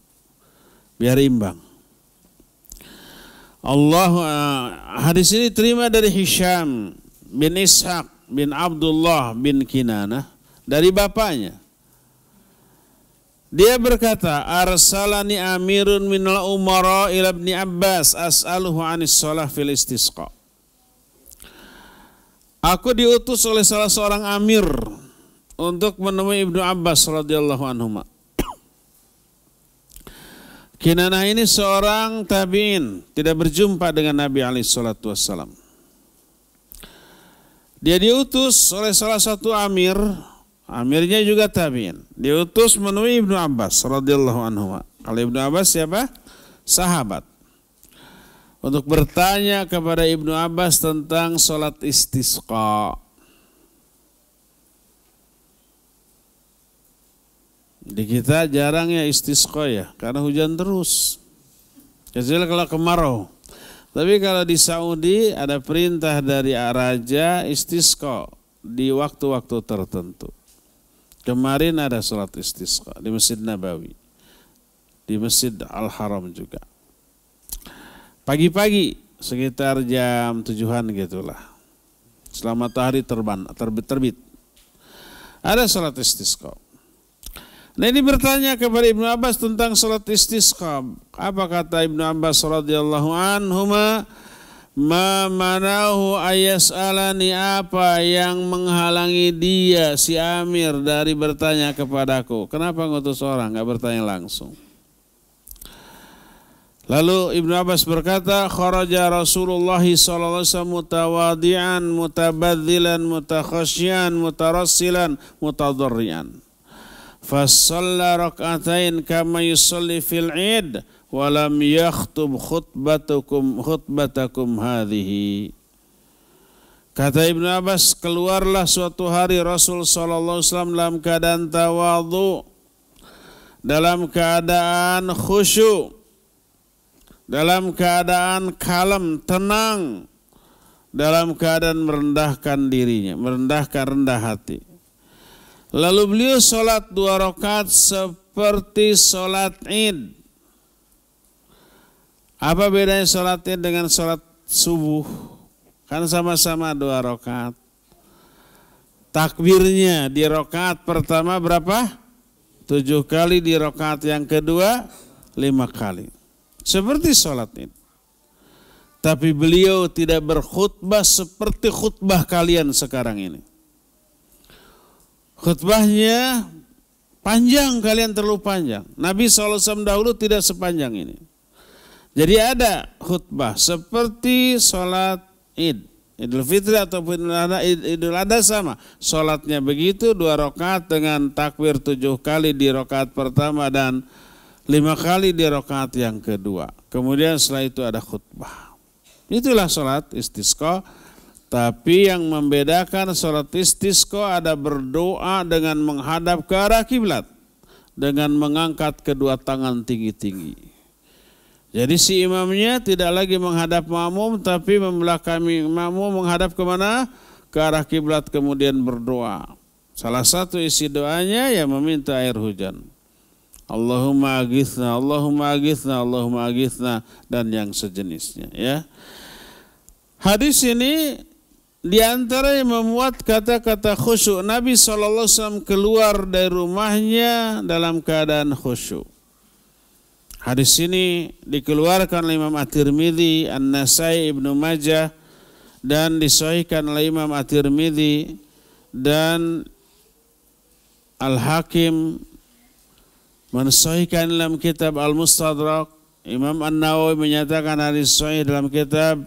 Biar imbang. Allah eh, hadis ini terima dari Hisham bin Ishaq bin Abdullah bin Kinanah dari bapaknya. Dia berkata, "Arsalani Amirun minal umara ila Ibni Abbas as'aluhu anis shalah fil istisqa." Aku diutus oleh salah seorang amir untuk menemui Ibnu Abbas radhiyallahu anhu. Kinanah ini seorang tabi'in, tidak berjumpa dengan Nabi alaihi salatu Dia diutus oleh salah satu amir, amirnya juga tabi'in. Diutus menemui Ibnu Abbas radhiyallahu anhu. Kalau Ibnu Abbas siapa? Sahabat. Untuk bertanya kepada Ibnu Abbas tentang salat istisqa. Di kita jarang ya istisqa ya, karena hujan terus. Kecuali kalau kemarau. Tapi kalau di Saudi ada perintah dari Araja istisqa di waktu-waktu tertentu. Kemarin ada sholat istisqa di Masjid Nabawi. Di Masjid Al-Haram juga. Pagi-pagi sekitar jam tujuhan gitulah. Selama matahari terbit, terbit. Ada sholat istisqa. Nah ini bertanya kepada Ibnu Abbas tentang salat istisqa. Apa kata Ibnu Abbas radhiyallahu anhu Ma manahu ayas'alani apa yang menghalangi dia si Amir dari bertanya kepadaku. Kenapa ngutus orang nggak bertanya langsung? Lalu Ibnu Abbas berkata, "Kharaja Rasulullah sallallahu alaihi wasallam mutawadi'an, mutabadzilan, mutakhasyian, mutarassilan, mutadarrian." fasalla rak'atain kama yusalli fil id walam yakhtub khutbatukum khutbatakum hadhihi Kata Ibnu Abbas, keluarlah suatu hari Rasul sallallahu alaihi wasallam dalam keadaan tawadhu, dalam keadaan khusyuk, dalam keadaan kalem, tenang, dalam keadaan merendahkan dirinya, merendahkan rendah hati. Lalu beliau sholat dua rakaat seperti sholat id. Apa bedanya sholat id dengan sholat subuh? Kan sama-sama dua rakaat. Takbirnya di rakaat pertama berapa? Tujuh kali di rakaat yang kedua lima kali. Seperti sholat id. Tapi beliau tidak berkhutbah seperti khutbah kalian sekarang ini khutbahnya panjang kalian terlalu panjang. Nabi SAW dahulu tidak sepanjang ini. Jadi ada khutbah seperti sholat id. Idul Fitri ataupun Idul Adha, sama. Sholatnya begitu dua rakaat dengan takbir tujuh kali di rakaat pertama dan lima kali di rakaat yang kedua. Kemudian setelah itu ada khutbah. Itulah sholat istisqa tapi yang membedakan sholat istisqo ada berdoa dengan menghadap ke arah kiblat dengan mengangkat kedua tangan tinggi-tinggi. Jadi si imamnya tidak lagi menghadap makmum tapi membelakangi makmum menghadap ke mana? Ke arah kiblat kemudian berdoa. Salah satu isi doanya ya meminta air hujan. Allahumma agithna, Allahumma agithna, Allahumma agithna dan yang sejenisnya ya. Hadis ini di antara yang memuat kata-kata khusyuk, Nabi SAW keluar dari rumahnya dalam keadaan khusyuk. Hadis ini dikeluarkan oleh Imam At-Tirmidzi, An-Nasai, Ibnu Majah dan disahihkan oleh Imam At-Tirmidzi dan Al-Hakim mensahihkan dalam kitab Al-Mustadrak. Imam An-Nawawi menyatakan hadis sahih dalam kitab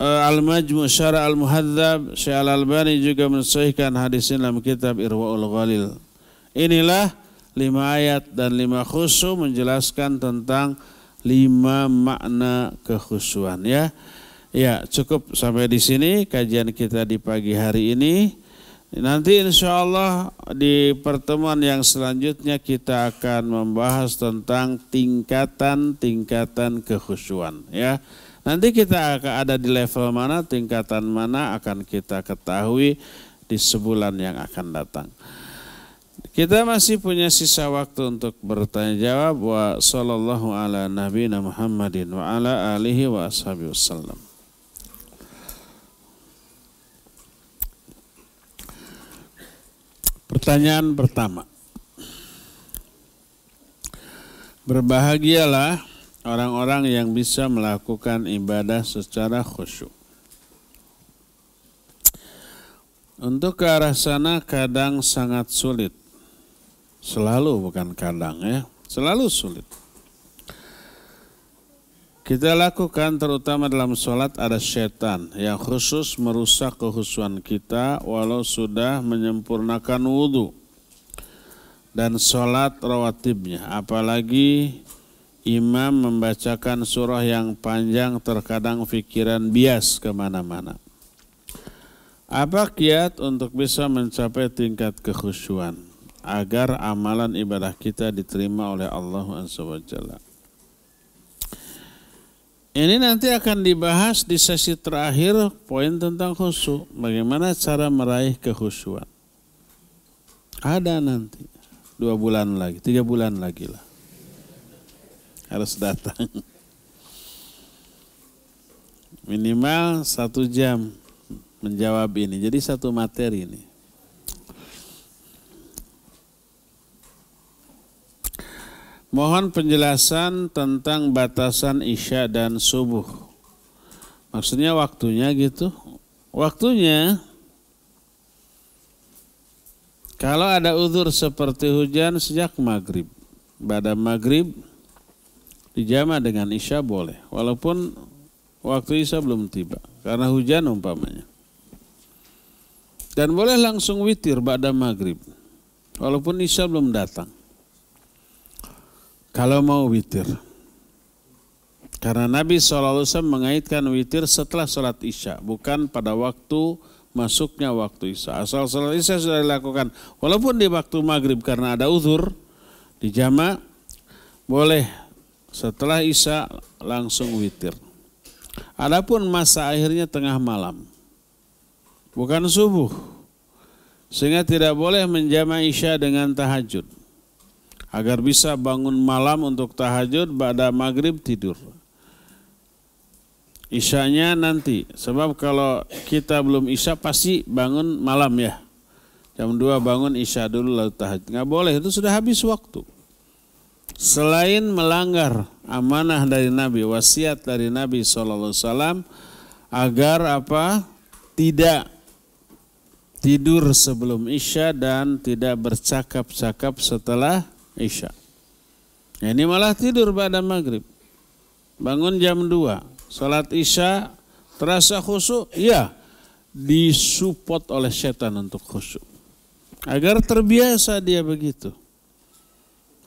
Eh, Al-Majmu Syara Al-Muhadzab Syekh Al-Albani juga mensahihkan hadis ini dalam kitab Irwaul Ghalil. Inilah lima ayat dan lima khusu menjelaskan tentang lima makna kekhusuan ya. Ya, cukup sampai di sini kajian kita di pagi hari ini. Nanti insya Allah di pertemuan yang selanjutnya kita akan membahas tentang tingkatan-tingkatan kekhusuan. ya. Nanti kita akan ada di level mana, tingkatan mana akan kita ketahui di sebulan yang akan datang. Kita masih punya sisa waktu untuk bertanya jawab wa sallallahu ala nabiyina Muhammadin wa ala alihi wa ashabihi wasallam. Pertanyaan pertama. Berbahagialah orang-orang yang bisa melakukan ibadah secara khusyuk. Untuk ke arah sana kadang sangat sulit. Selalu bukan kadang ya, selalu sulit. Kita lakukan terutama dalam sholat ada setan yang khusus merusak kehusuan kita walau sudah menyempurnakan wudhu dan sholat rawatibnya. Apalagi imam membacakan surah yang panjang terkadang pikiran bias kemana-mana. Apa kiat untuk bisa mencapai tingkat kekhusyuan agar amalan ibadah kita diterima oleh Allah Subhanahu ini nanti akan dibahas di sesi terakhir poin tentang khusyuk. Bagaimana cara meraih kekhusyuan. Ada nanti. Dua bulan lagi, tiga bulan lagi lah harus datang. Minimal satu jam menjawab ini. Jadi satu materi ini. Mohon penjelasan tentang batasan isya dan subuh. Maksudnya waktunya gitu. Waktunya kalau ada udur seperti hujan sejak maghrib. Pada maghrib dijama dengan Isya boleh. Walaupun waktu Isya belum tiba. Karena hujan umpamanya. Dan boleh langsung witir pada maghrib. Walaupun Isya belum datang. Kalau mau witir. Karena Nabi SAW mengaitkan witir setelah sholat isya. Bukan pada waktu masuknya waktu isya. Asal sholat isya sudah dilakukan. Walaupun di waktu maghrib karena ada uzur. Di jama boleh setelah Isya langsung witir. Adapun masa akhirnya tengah malam. Bukan subuh. Sehingga tidak boleh menjama Isya dengan tahajud. Agar bisa bangun malam untuk tahajud pada maghrib tidur. Isyanya nanti. Sebab kalau kita belum Isya pasti bangun malam ya. Jam 2 bangun Isya dulu lalu tahajud. Nggak boleh, itu sudah habis waktu. Selain melanggar amanah dari Nabi, wasiat dari Nabi SAW agar apa? Tidak tidur sebelum Isya dan tidak bercakap-cakap setelah Isya. ini malah tidur pada maghrib. Bangun jam 2, salat Isya terasa khusyuk, ya disupport oleh setan untuk khusyuk. Agar terbiasa dia begitu.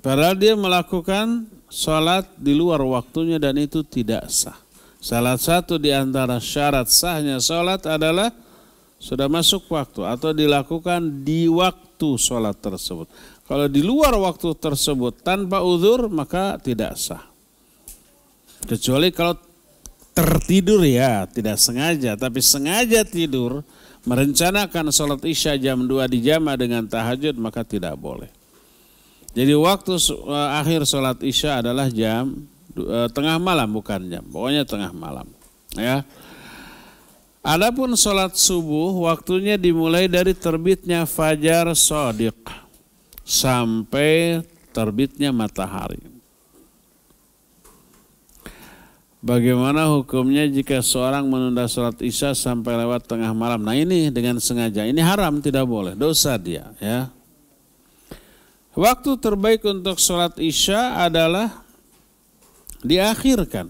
Padahal dia melakukan sholat di luar waktunya dan itu tidak sah. Salah satu di antara syarat sahnya sholat adalah sudah masuk waktu atau dilakukan di waktu sholat tersebut. Kalau di luar waktu tersebut tanpa uzur maka tidak sah. Kecuali kalau tertidur ya tidak sengaja tapi sengaja tidur merencanakan sholat isya jam 2 di jama dengan tahajud maka tidak boleh. Jadi waktu eh, akhir sholat isya adalah jam eh, tengah malam bukan jam, pokoknya tengah malam. Ya. Adapun sholat subuh waktunya dimulai dari terbitnya fajar sodik sampai terbitnya matahari. Bagaimana hukumnya jika seorang menunda sholat isya sampai lewat tengah malam? Nah ini dengan sengaja, ini haram tidak boleh, dosa dia ya. Waktu terbaik untuk sholat isya adalah diakhirkan.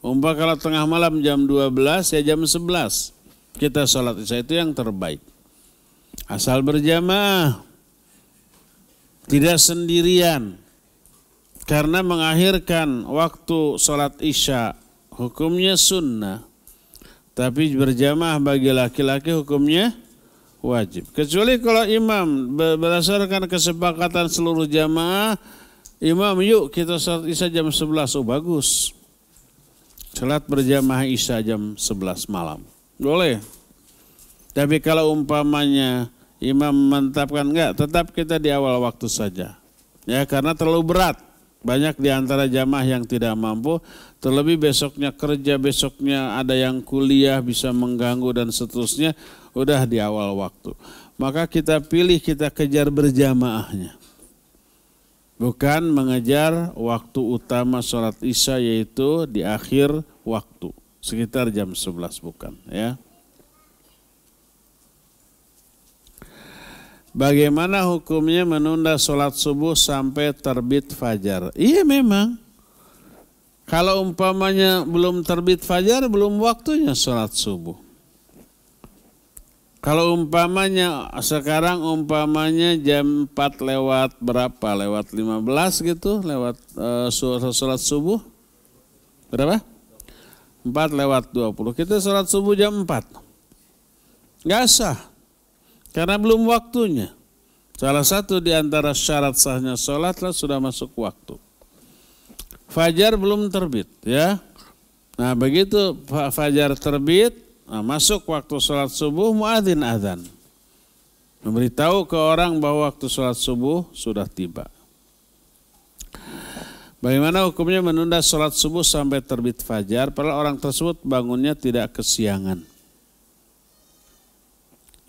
Umpah kalau tengah malam jam 12 ya jam 11 kita sholat isya itu yang terbaik. Asal berjamaah, tidak sendirian. Karena mengakhirkan waktu sholat isya hukumnya sunnah. Tapi berjamaah bagi laki-laki hukumnya wajib. Kecuali kalau imam berdasarkan kesepakatan seluruh jamaah, imam yuk kita sholat isya jam 11. Oh bagus. Sholat berjamaah isya jam 11 malam. Boleh. Tapi kalau umpamanya imam menetapkan enggak, tetap kita di awal waktu saja. Ya karena terlalu berat. Banyak di antara jamaah yang tidak mampu, terlebih besoknya kerja, besoknya ada yang kuliah bisa mengganggu dan seterusnya, udah di awal waktu. Maka kita pilih, kita kejar berjamaahnya. Bukan mengejar waktu utama sholat isya yaitu di akhir waktu, sekitar jam 11 bukan ya. Bagaimana hukumnya menunda sholat subuh sampai terbit fajar? Iya memang. Kalau umpamanya belum terbit fajar, belum waktunya sholat subuh. Kalau umpamanya sekarang umpamanya jam 4 lewat berapa? Lewat 15 gitu, lewat uh, sholat subuh. Berapa? 4 lewat 20. Kita sholat subuh jam 4. Gak sah. Karena belum waktunya. Salah satu di antara syarat sahnya sholatlah sudah masuk waktu. Fajar belum terbit ya. Nah begitu fajar terbit, nah, masuk waktu sholat subuh, muadzin adzan. Memberitahu ke orang bahwa waktu sholat subuh sudah tiba. Bagaimana hukumnya menunda sholat subuh sampai terbit fajar, padahal orang tersebut bangunnya tidak kesiangan.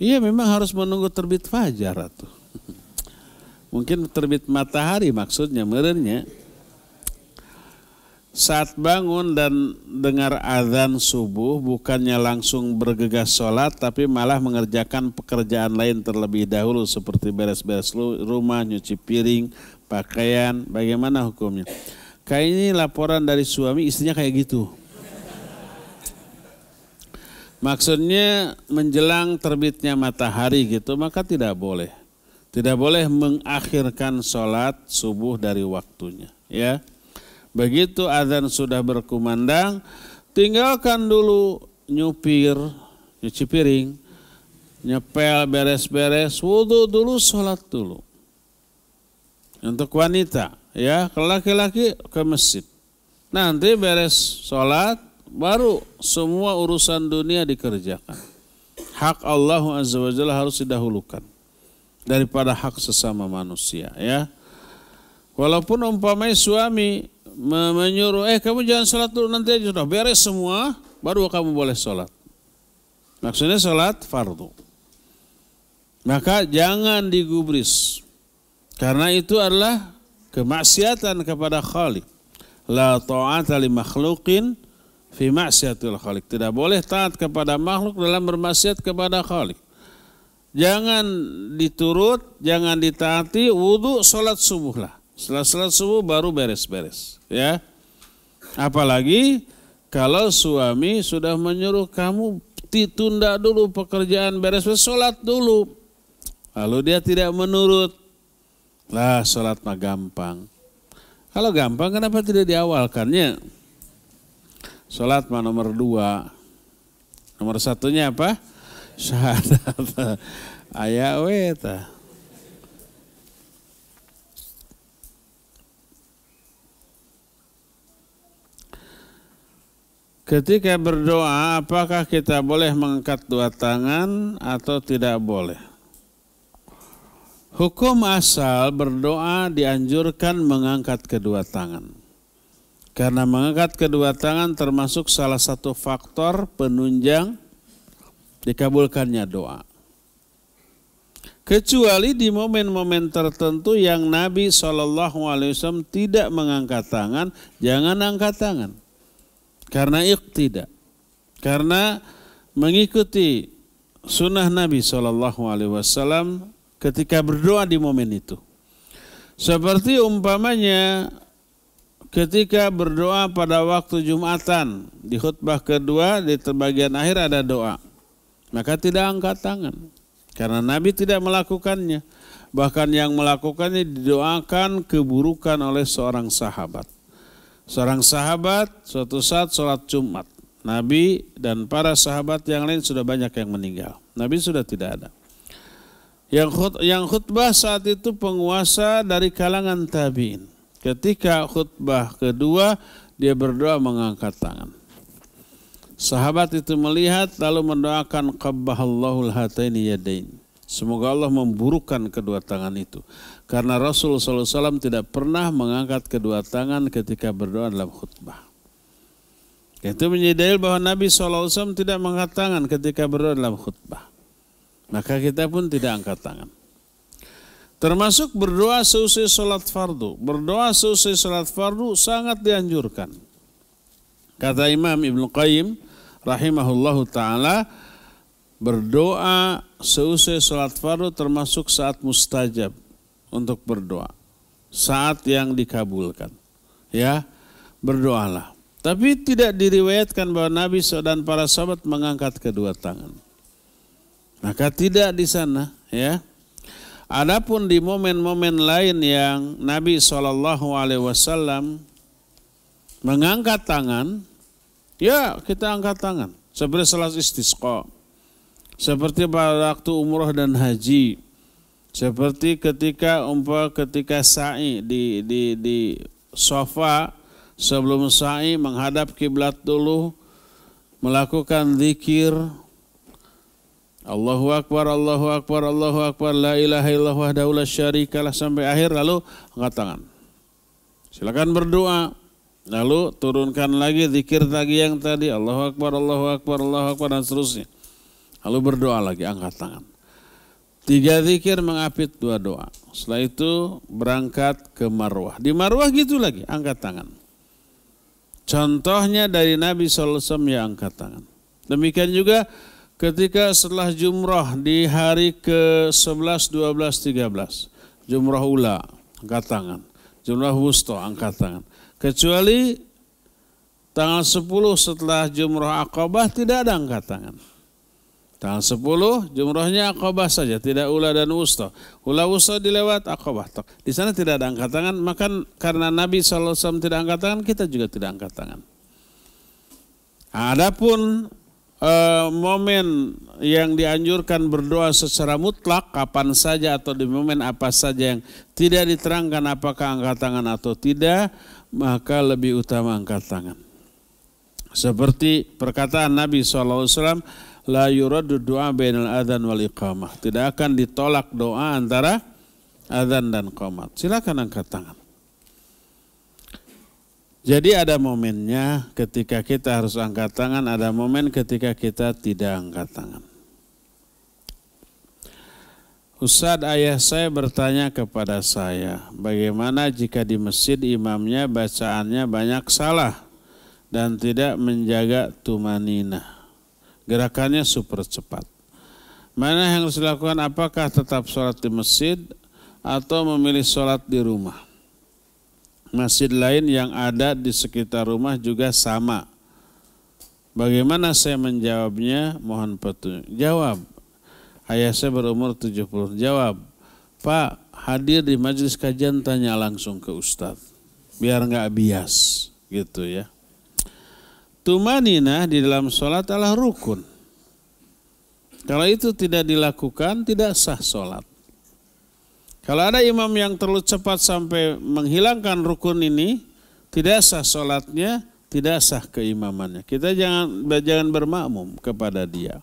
Iya memang harus menunggu terbit fajar atau Mungkin terbit matahari maksudnya merenya. Saat bangun dan dengar azan subuh bukannya langsung bergegas sholat tapi malah mengerjakan pekerjaan lain terlebih dahulu seperti beres-beres rumah, nyuci piring, pakaian. Bagaimana hukumnya? Kayak ini laporan dari suami istrinya kayak gitu. Maksudnya menjelang terbitnya matahari gitu maka tidak boleh. Tidak boleh mengakhirkan sholat subuh dari waktunya. Ya, Begitu azan sudah berkumandang, tinggalkan dulu nyupir, nyuci piring, nyepel, beres-beres, wudhu dulu, sholat dulu. Untuk wanita, ya, laki-laki ke masjid. Nanti beres sholat, baru semua urusan dunia dikerjakan. Hak Allah Azza wa Jalla harus didahulukan daripada hak sesama manusia ya. Walaupun umpamai suami menyuruh, eh kamu jangan sholat dulu nanti aja sudah beres semua, baru kamu boleh sholat. Maksudnya sholat fardu. Maka jangan digubris. Karena itu adalah kemaksiatan kepada Khalik. La ta'ata li makhlukin fi maksiatil khalik. Tidak boleh taat kepada makhluk dalam bermaksiat kepada khalik. Jangan diturut, jangan ditaati, wudhu sholat subuh lah. Setelah sholat subuh baru beres-beres. Ya, Apalagi kalau suami sudah menyuruh kamu ditunda dulu pekerjaan beres-beres, sholat dulu. Lalu dia tidak menurut. Lah sholat mah gampang. Kalau gampang kenapa tidak diawalkannya? Sholat mah nomor dua. Nomor satunya apa? Syahadat. Ayah weta. Ketika berdoa, apakah kita boleh mengangkat dua tangan atau tidak boleh? Hukum asal berdoa dianjurkan mengangkat kedua tangan. Karena mengangkat kedua tangan termasuk salah satu faktor penunjang dikabulkannya doa. Kecuali di momen-momen tertentu yang Nabi SAW tidak mengangkat tangan, jangan angkat tangan. Karena tidak. Karena mengikuti sunnah Nabi SAW ketika berdoa di momen itu. Seperti umpamanya ketika berdoa pada waktu Jumatan di khutbah kedua di terbagian akhir ada doa maka tidak angkat tangan karena Nabi tidak melakukannya bahkan yang melakukannya didoakan keburukan oleh seorang sahabat seorang sahabat suatu saat sholat Jumat Nabi dan para sahabat yang lain sudah banyak yang meninggal Nabi sudah tidak ada yang khutbah saat itu penguasa dari kalangan tabiin Ketika khutbah kedua, dia berdoa mengangkat tangan. Sahabat itu melihat lalu mendoakan qabbahallahu alhataini yadain. Semoga Allah memburukkan kedua tangan itu. Karena Rasulullah SAW tidak pernah mengangkat kedua tangan ketika berdoa dalam khutbah. Itu menjadi dalil bahwa Nabi SAW tidak mengangkat tangan ketika berdoa dalam khutbah. Maka kita pun tidak angkat tangan. Termasuk berdoa seusai sholat fardu. Berdoa seusai sholat fardu sangat dianjurkan. Kata Imam Ibn Qayyim rahimahullahu ta'ala, berdoa seusai sholat fardu termasuk saat mustajab untuk berdoa. Saat yang dikabulkan. Ya, berdoalah. Tapi tidak diriwayatkan bahwa Nabi dan para sahabat mengangkat kedua tangan. Maka tidak di sana, ya. Adapun di momen-momen lain yang Nabi Shallallahu Alaihi Wasallam mengangkat tangan, ya kita angkat tangan. Seperti salat istisqa, seperti pada waktu umroh dan haji, seperti ketika umpah ketika sa'i di di di sofa sebelum sa'i menghadap kiblat dulu melakukan zikir Allahu Akbar, Allahu Akbar, Allahu Akbar, la ilaha illallah wahdahu la syarikalah sampai akhir lalu angkat tangan. Silakan berdoa. Lalu turunkan lagi zikir lagi yang tadi Allahu Akbar, Allahu Akbar, Allahu Akbar dan seterusnya. Lalu berdoa lagi angkat tangan. Tiga zikir mengapit dua doa. Setelah itu berangkat ke Marwah. Di Marwah gitu lagi angkat tangan. Contohnya dari Nabi SAW yang angkat tangan. Demikian juga ketika setelah jumrah di hari ke-11, 12, 13 jumrah ula angkat tangan jumrah wusto, angkat tangan kecuali tanggal 10 setelah jumrah akobah tidak ada angkat tangan tanggal 10 jumrahnya akobah saja tidak ula dan wusto. ula wusto dilewat akobah di sana tidak ada angkat tangan maka karena Nabi SAW tidak angkat tangan kita juga tidak angkat tangan Adapun uh, momen yang dianjurkan berdoa secara mutlak kapan saja atau di momen apa saja yang tidak diterangkan apakah angkat tangan atau tidak maka lebih utama angkat tangan. Seperti perkataan Nabi SAW, la yuradu doa bainal adzan wal iqamah. Tidak akan ditolak doa antara adhan dan qamat. Silakan angkat tangan. Jadi ada momennya ketika kita harus angkat tangan, ada momen ketika kita tidak angkat tangan. Ustadz ayah saya bertanya kepada saya, bagaimana jika di masjid imamnya bacaannya banyak salah dan tidak menjaga tumanina. Gerakannya super cepat. Mana yang harus dilakukan? Apakah tetap sholat di masjid atau memilih sholat di rumah? masjid lain yang ada di sekitar rumah juga sama. Bagaimana saya menjawabnya? Mohon petunjuk. Jawab. Ayah saya berumur 70. Jawab. Pak, hadir di majelis kajian tanya langsung ke Ustadz. Biar nggak bias gitu ya. Tumanina di dalam sholat adalah rukun. Kalau itu tidak dilakukan, tidak sah sholat. Kalau ada imam yang terlalu cepat sampai menghilangkan rukun ini, tidak sah sholatnya, tidak sah keimamannya. Kita jangan jangan bermakmum kepada dia.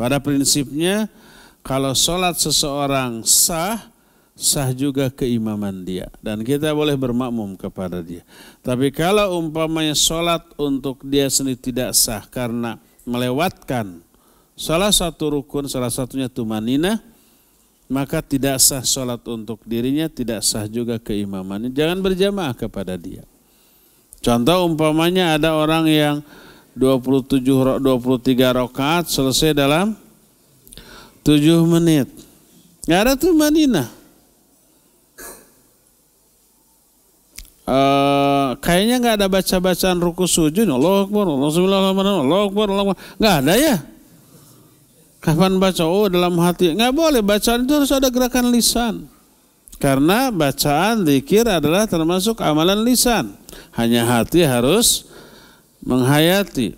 Pada prinsipnya, kalau sholat seseorang sah, sah juga keimaman dia dan kita boleh bermakmum kepada dia. Tapi kalau umpamanya sholat untuk dia sendiri tidak sah karena melewatkan salah satu rukun, salah satunya tumanina, maka tidak sah sholat untuk dirinya, tidak sah juga keimamannya. Jangan berjamaah kepada dia. Contoh umpamanya ada orang yang 27 23 rakaat selesai dalam 7 menit. Nggak ada tuh manina. E, eh, kayaknya nggak ada baca-bacaan ruku sujud. Allah Akbar, Allah Subhanahu Allah Akbar, Allah Akbar. Nggak ada ya. Kapan baca? Oh dalam hati. Nggak boleh bacaan itu harus ada gerakan lisan. Karena bacaan zikir adalah termasuk amalan lisan. Hanya hati harus menghayati.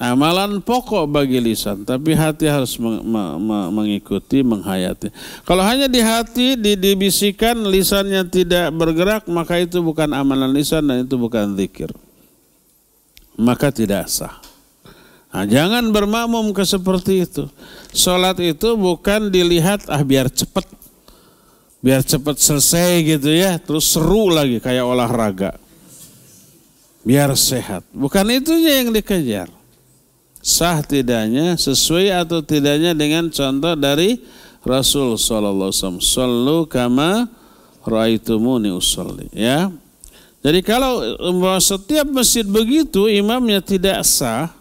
Amalan pokok bagi lisan, tapi hati harus mengikuti, menghayati. Kalau hanya di hati dibisikan lisannya tidak bergerak, maka itu bukan amalan lisan dan itu bukan zikir. Maka tidak sah. Nah, jangan bermakmum ke seperti itu. Sholat itu bukan dilihat ah biar cepat, biar cepat selesai gitu ya, terus seru lagi kayak olahraga. Biar sehat. Bukan itunya yang dikejar. Sah tidaknya sesuai atau tidaknya dengan contoh dari Rasul sallallahu alaihi wasallam. Sallu kama raitumuni usalli. ya. Jadi kalau setiap masjid begitu imamnya tidak sah,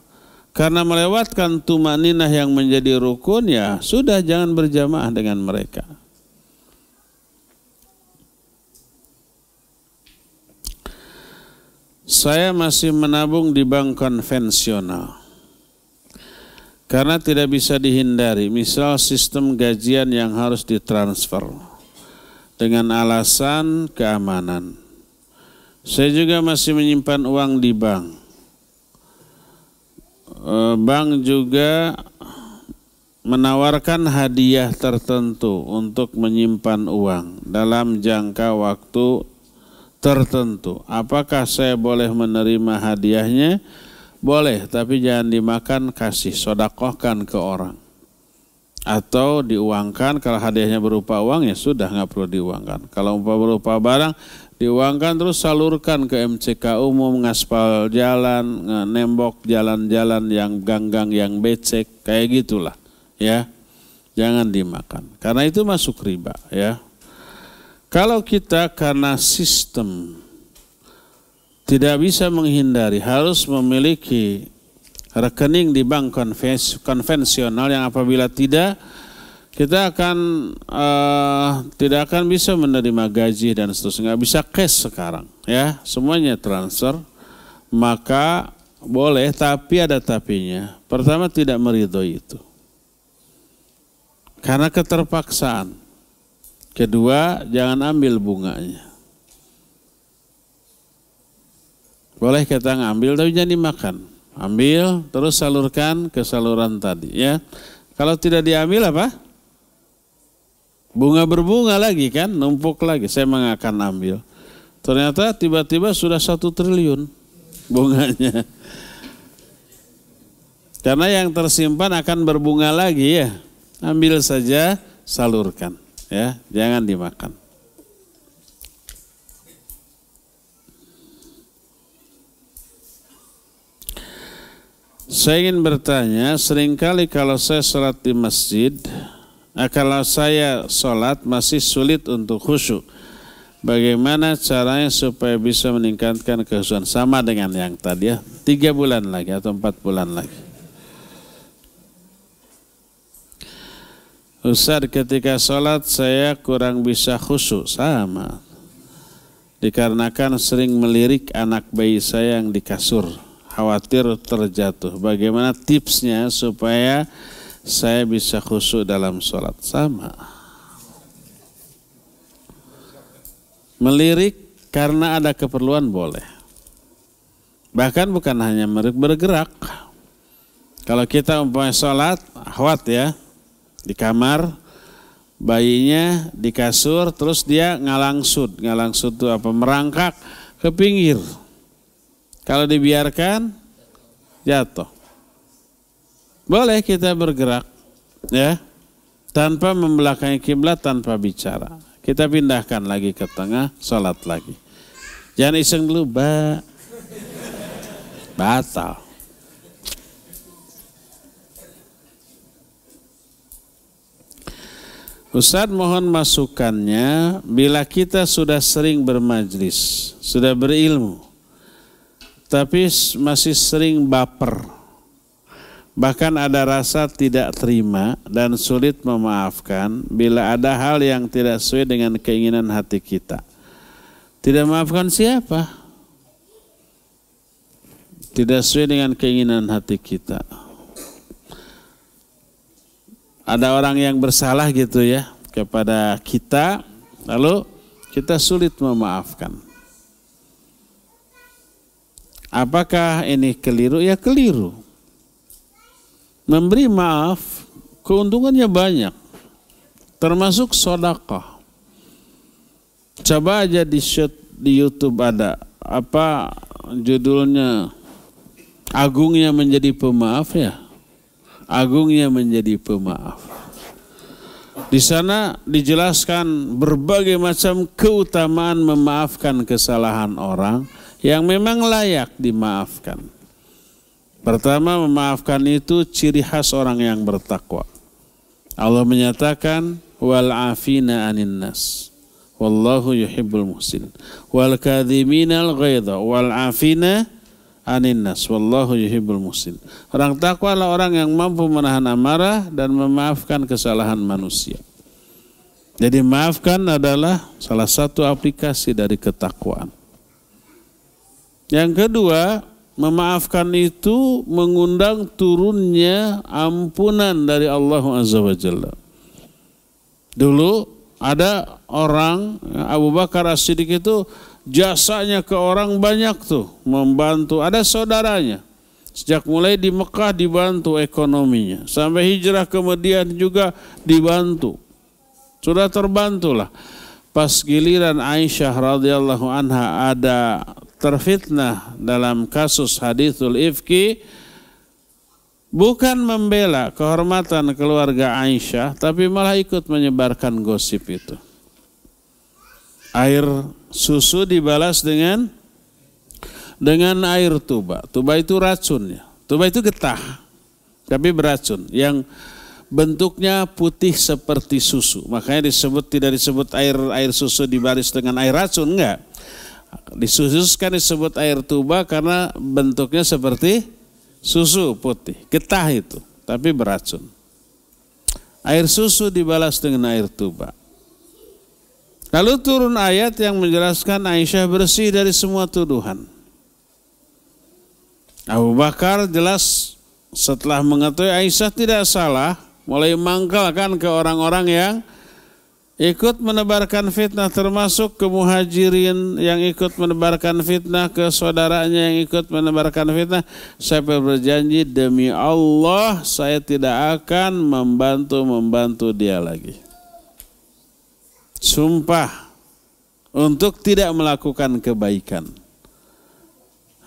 karena melewatkan tumaninah yang menjadi rukun ya sudah jangan berjamaah dengan mereka. Saya masih menabung di bank konvensional. Karena tidak bisa dihindari, misal sistem gajian yang harus ditransfer dengan alasan keamanan. Saya juga masih menyimpan uang di bank. Eh, bank juga menawarkan hadiah tertentu untuk menyimpan uang dalam jangka waktu tertentu. Apakah saya boleh menerima hadiahnya? Boleh, tapi jangan dimakan, kasih, sodakohkan ke orang. Atau diuangkan, kalau hadiahnya berupa uang ya sudah nggak perlu diuangkan. Kalau berupa barang, diuangkan terus salurkan ke MCK umum ngaspal jalan nembok jalan-jalan yang ganggang yang becek kayak gitulah ya jangan dimakan karena itu masuk riba ya kalau kita karena sistem tidak bisa menghindari harus memiliki rekening di bank konvensional yang apabila tidak kita akan uh, tidak akan bisa menerima gaji dan seterusnya nggak bisa cash sekarang ya semuanya transfer maka boleh tapi ada tapinya pertama tidak meridhoi itu karena keterpaksaan kedua jangan ambil bunganya boleh kita ngambil tapi jangan dimakan ambil terus salurkan ke saluran tadi ya kalau tidak diambil apa bunga berbunga lagi kan, numpuk lagi. Saya memang akan ambil. Ternyata tiba-tiba sudah satu triliun bunganya. Karena yang tersimpan akan berbunga lagi ya. Ambil saja, salurkan ya, jangan dimakan. Saya ingin bertanya, seringkali kalau saya sholat di masjid, Nah, kalau saya sholat masih sulit untuk khusyuk. Bagaimana caranya supaya bisa meningkatkan kehusuan sama dengan yang tadi ya tiga bulan lagi atau empat bulan lagi. Ustaz ketika sholat saya kurang bisa khusyuk sama dikarenakan sering melirik anak bayi saya yang di kasur khawatir terjatuh. Bagaimana tipsnya supaya saya bisa khusyuk dalam sholat sama melirik karena ada keperluan boleh bahkan bukan hanya bergerak kalau kita umpamanya sholat khawat ya di kamar bayinya di kasur terus dia ngalangsut ngalangsut itu apa merangkak ke pinggir kalau dibiarkan jatuh boleh kita bergerak ya tanpa membelakangi kiblat tanpa bicara. Kita pindahkan lagi ke tengah, sholat lagi. Jangan iseng dulu, ba. Batal. Ustadz mohon masukannya bila kita sudah sering bermajlis, sudah berilmu, tapi masih sering baper, Bahkan ada rasa tidak terima dan sulit memaafkan bila ada hal yang tidak sesuai dengan keinginan hati kita. Tidak maafkan siapa? Tidak sesuai dengan keinginan hati kita. Ada orang yang bersalah gitu ya kepada kita, lalu kita sulit memaafkan. Apakah ini keliru? Ya keliru. Memberi maaf keuntungannya banyak. Termasuk sodakah. Coba aja di shoot di YouTube ada apa judulnya Agungnya menjadi pemaaf ya. Agungnya menjadi pemaaf. Di sana dijelaskan berbagai macam keutamaan memaafkan kesalahan orang yang memang layak dimaafkan. Pertama memaafkan itu ciri khas orang yang bertakwa. Allah menyatakan wal afina anin nas. Wallahu yuhibbul muhsin. Wal kadhimina al ghaidha wal afina anin nas. Wallahu yuhibbul muhsin. Orang takwa adalah orang yang mampu menahan amarah dan memaafkan kesalahan manusia. Jadi maafkan adalah salah satu aplikasi dari ketakwaan. Yang kedua, Memaafkan itu mengundang turunnya ampunan dari Allah Azza wa Jalla. Dulu ada orang Abu Bakar As-Siddiq itu jasanya ke orang banyak tuh membantu ada saudaranya sejak mulai di Mekah dibantu ekonominya sampai hijrah ke Madinah juga dibantu sudah terbantulah pas giliran Aisyah radhiyallahu anha ada terfitnah dalam kasus hadithul ifki bukan membela kehormatan keluarga Aisyah tapi malah ikut menyebarkan gosip itu. Air susu dibalas dengan dengan air tuba. Tuba itu racunnya. Tuba itu getah tapi beracun yang bentuknya putih seperti susu. Makanya disebut tidak disebut air air susu dibaris dengan air racun enggak. Disususkan disebut air tuba karena bentuknya seperti susu putih, getah itu, tapi beracun. Air susu dibalas dengan air tuba. Lalu turun ayat yang menjelaskan Aisyah bersih dari semua tuduhan. Abu Bakar jelas setelah mengetahui Aisyah tidak salah, mulai mangkalkan ke orang-orang yang ikut menebarkan fitnah termasuk ke muhajirin yang ikut menebarkan fitnah ke saudaranya yang ikut menebarkan fitnah saya berjanji demi Allah saya tidak akan membantu membantu dia lagi sumpah untuk tidak melakukan kebaikan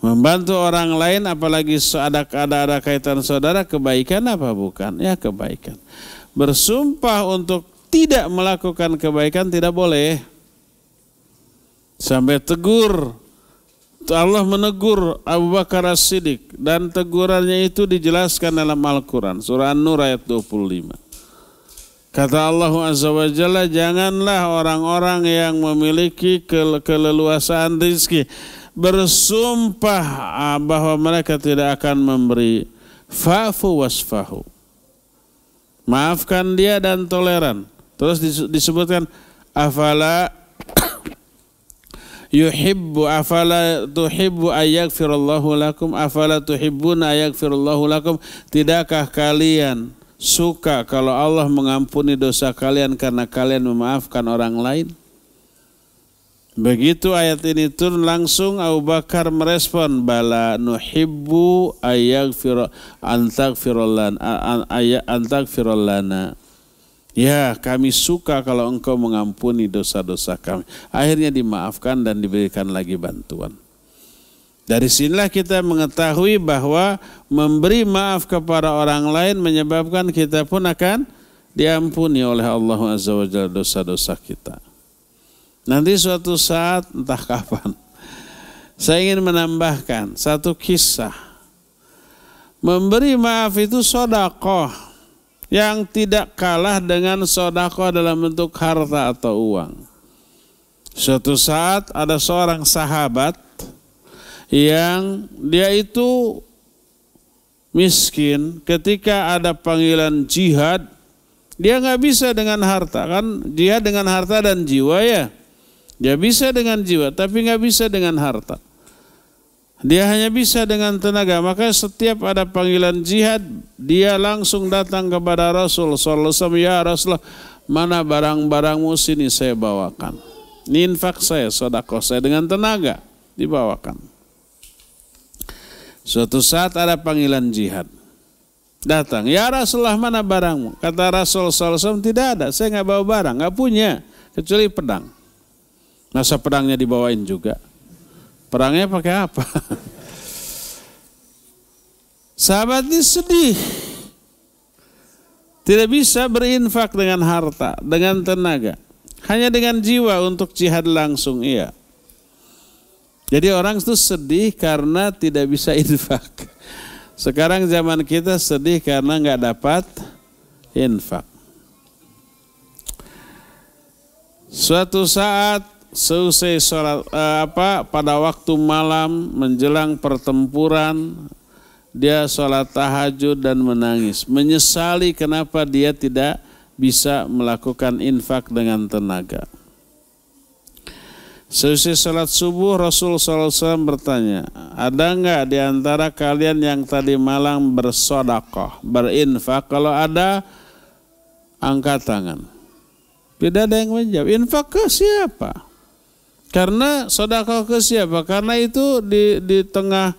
membantu orang lain apalagi ada ada ada kaitan saudara kebaikan apa bukan ya kebaikan bersumpah untuk tidak melakukan kebaikan tidak boleh. Sampai tegur Allah menegur Abu Bakar As-Siddiq dan tegurannya itu dijelaskan dalam Al-Qur'an surah An-Nur ayat 25. Kata Allah Azza wa Jalla, janganlah orang-orang yang memiliki keleluasaan rizki bersumpah ah, bahwa mereka tidak akan memberi. Fa'fu wasfahu. Maafkan dia dan toleran. Terus disebutkan afala yuhibbu afala tuhibbu ayaghfirallahu lakum afala tuhibbuna ayaghfirallahu lakum tidakkah kalian suka kalau Allah mengampuni dosa kalian karena kalian memaafkan orang lain Begitu ayat ini turun langsung Abu Bakar merespon bala nuhibbu ayaghfir antakfirullan antakfirallana Ya, kami suka kalau engkau mengampuni dosa-dosa kami. Akhirnya dimaafkan dan diberikan lagi bantuan. Dari sinilah kita mengetahui bahwa memberi maaf kepada orang lain menyebabkan kita pun akan diampuni oleh Allah Azza wa Jalla dosa-dosa kita. Nanti suatu saat entah kapan saya ingin menambahkan satu kisah. Memberi maaf itu sodakoh yang tidak kalah dengan Sodako dalam bentuk harta atau uang. Suatu saat ada seorang sahabat yang dia itu miskin ketika ada panggilan jihad dia nggak bisa dengan harta kan jihad dengan harta dan jiwa ya dia bisa dengan jiwa tapi nggak bisa dengan harta dia hanya bisa dengan tenaga. Maka setiap ada panggilan jihad, dia langsung datang kepada Rasul sallallahu alaihi wasallam, "Ya Rasulullah, mana barang-barangmu sini saya bawakan." Ninfak saya, sodako saya dengan tenaga dibawakan. Suatu saat ada panggilan jihad. Datang, ya Rasulullah mana barangmu? Kata Rasul SAW, tidak ada, saya nggak bawa barang, nggak punya, kecuali pedang. Masa pedangnya dibawain juga. Perangnya pakai apa? Sahabat ini sedih. Tidak bisa berinfak dengan harta, dengan tenaga. Hanya dengan jiwa untuk jihad langsung, iya. Jadi orang itu sedih karena tidak bisa infak. Sekarang zaman kita sedih karena nggak dapat infak. Suatu saat seusai sholat eh, apa pada waktu malam menjelang pertempuran dia sholat tahajud dan menangis menyesali kenapa dia tidak bisa melakukan infak dengan tenaga. Seusai sholat subuh Rasul SAW bertanya, ada nggak di antara kalian yang tadi malam bersodakoh, berinfak? Kalau ada, angkat tangan. Tidak ada yang menjawab. Infak ke siapa? Karena sodako ke siapa? Karena itu di, di tengah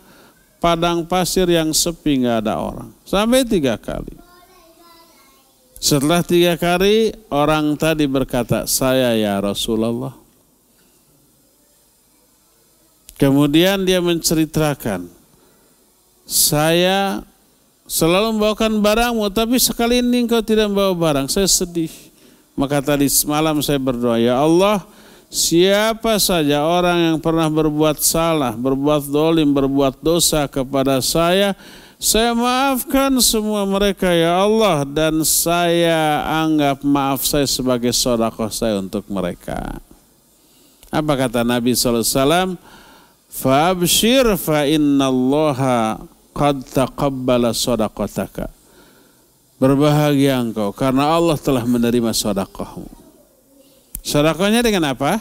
padang pasir yang sepi nggak ada orang. Sampai tiga kali. Setelah tiga kali orang tadi berkata, saya ya Rasulullah. Kemudian dia menceritakan, saya selalu membawakan barangmu, tapi sekali ini engkau tidak membawa barang, saya sedih. Maka tadi semalam saya berdoa, ya Allah, Siapa saja orang yang pernah berbuat salah, berbuat dolim, berbuat dosa kepada saya, saya maafkan semua mereka ya Allah dan saya anggap maaf saya sebagai sodakoh saya untuk mereka. Apa kata Nabi SAW? Fabshir fa inna Allaha qad taqabbala sodakotaka. Berbahagia engkau karena Allah telah menerima sodakohmu. Sodakonya dengan apa?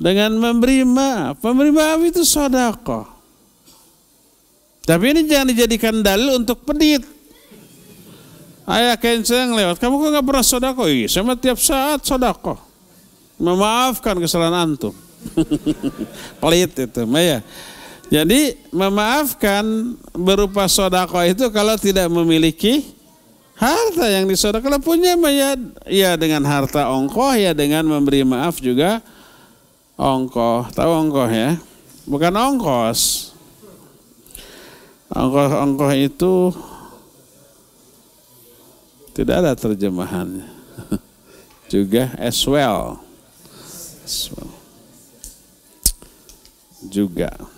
Dengan memberi maaf. Memberi maaf itu sodako. Tapi ini jangan dijadikan dalil untuk pedit. Ayah kenceng lewat, kamu kok gak pernah sodako? Iya, sama tiap saat sodako. Memaafkan kesalahan antum. Pelit itu, Maya. Jadi memaafkan berupa sodako itu kalau tidak memiliki Harta yang disodakalah punya ya, ya dengan harta ongkoh ya dengan memberi maaf juga ongkoh. Tahu ongkoh ya? Bukan ongkos. Ongkoh-ongkoh itu tidak ada terjemahannya. juga as well. As well. Juga.